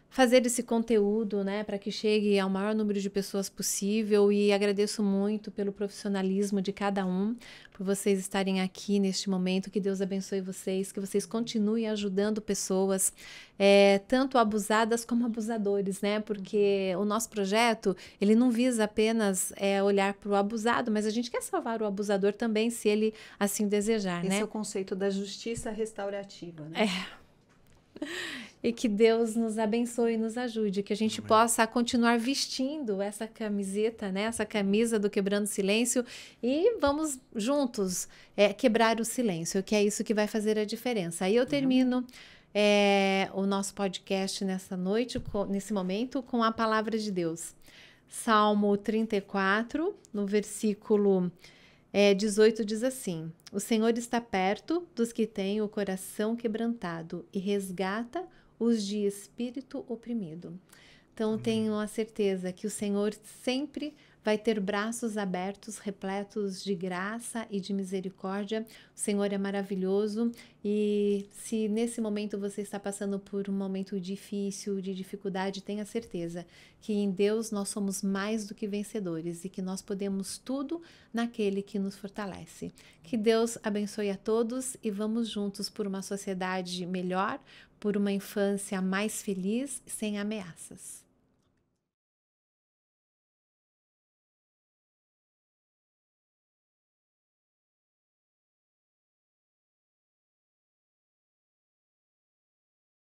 fazer esse conteúdo, né, para que chegue ao maior número de pessoas possível e agradeço muito pelo profissionalismo de cada um, por vocês estarem aqui neste momento, que Deus abençoe vocês, que vocês continuem ajudando pessoas, é, tanto abusadas como abusadores, né, porque o nosso projeto, ele não visa apenas é, olhar para o abusado, mas a gente quer salvar o abusador também, se ele assim desejar, Esse né. Esse é o conceito da justiça restaurativa, né. É. e que Deus nos abençoe e nos ajude, que a gente Amém. possa continuar vestindo essa camiseta, né? Essa camisa do quebrando silêncio e vamos juntos é, quebrar o silêncio, que é isso que vai fazer a diferença. Aí eu termino é, o nosso podcast nessa noite, nesse momento, com a palavra de Deus. Salmo 34, no versículo é, 18 diz assim: O Senhor está perto dos que têm o coração quebrantado e resgata os de espírito oprimido. Então, tenho uhum. a certeza que o Senhor sempre vai ter braços abertos, repletos de graça e de misericórdia. O Senhor é maravilhoso e se nesse momento você está passando por um momento difícil, de dificuldade, tenha certeza que em Deus nós somos mais do que vencedores e que nós podemos tudo naquele que nos fortalece. Que Deus abençoe a todos e vamos juntos por uma sociedade melhor, por uma infância mais feliz, sem ameaças.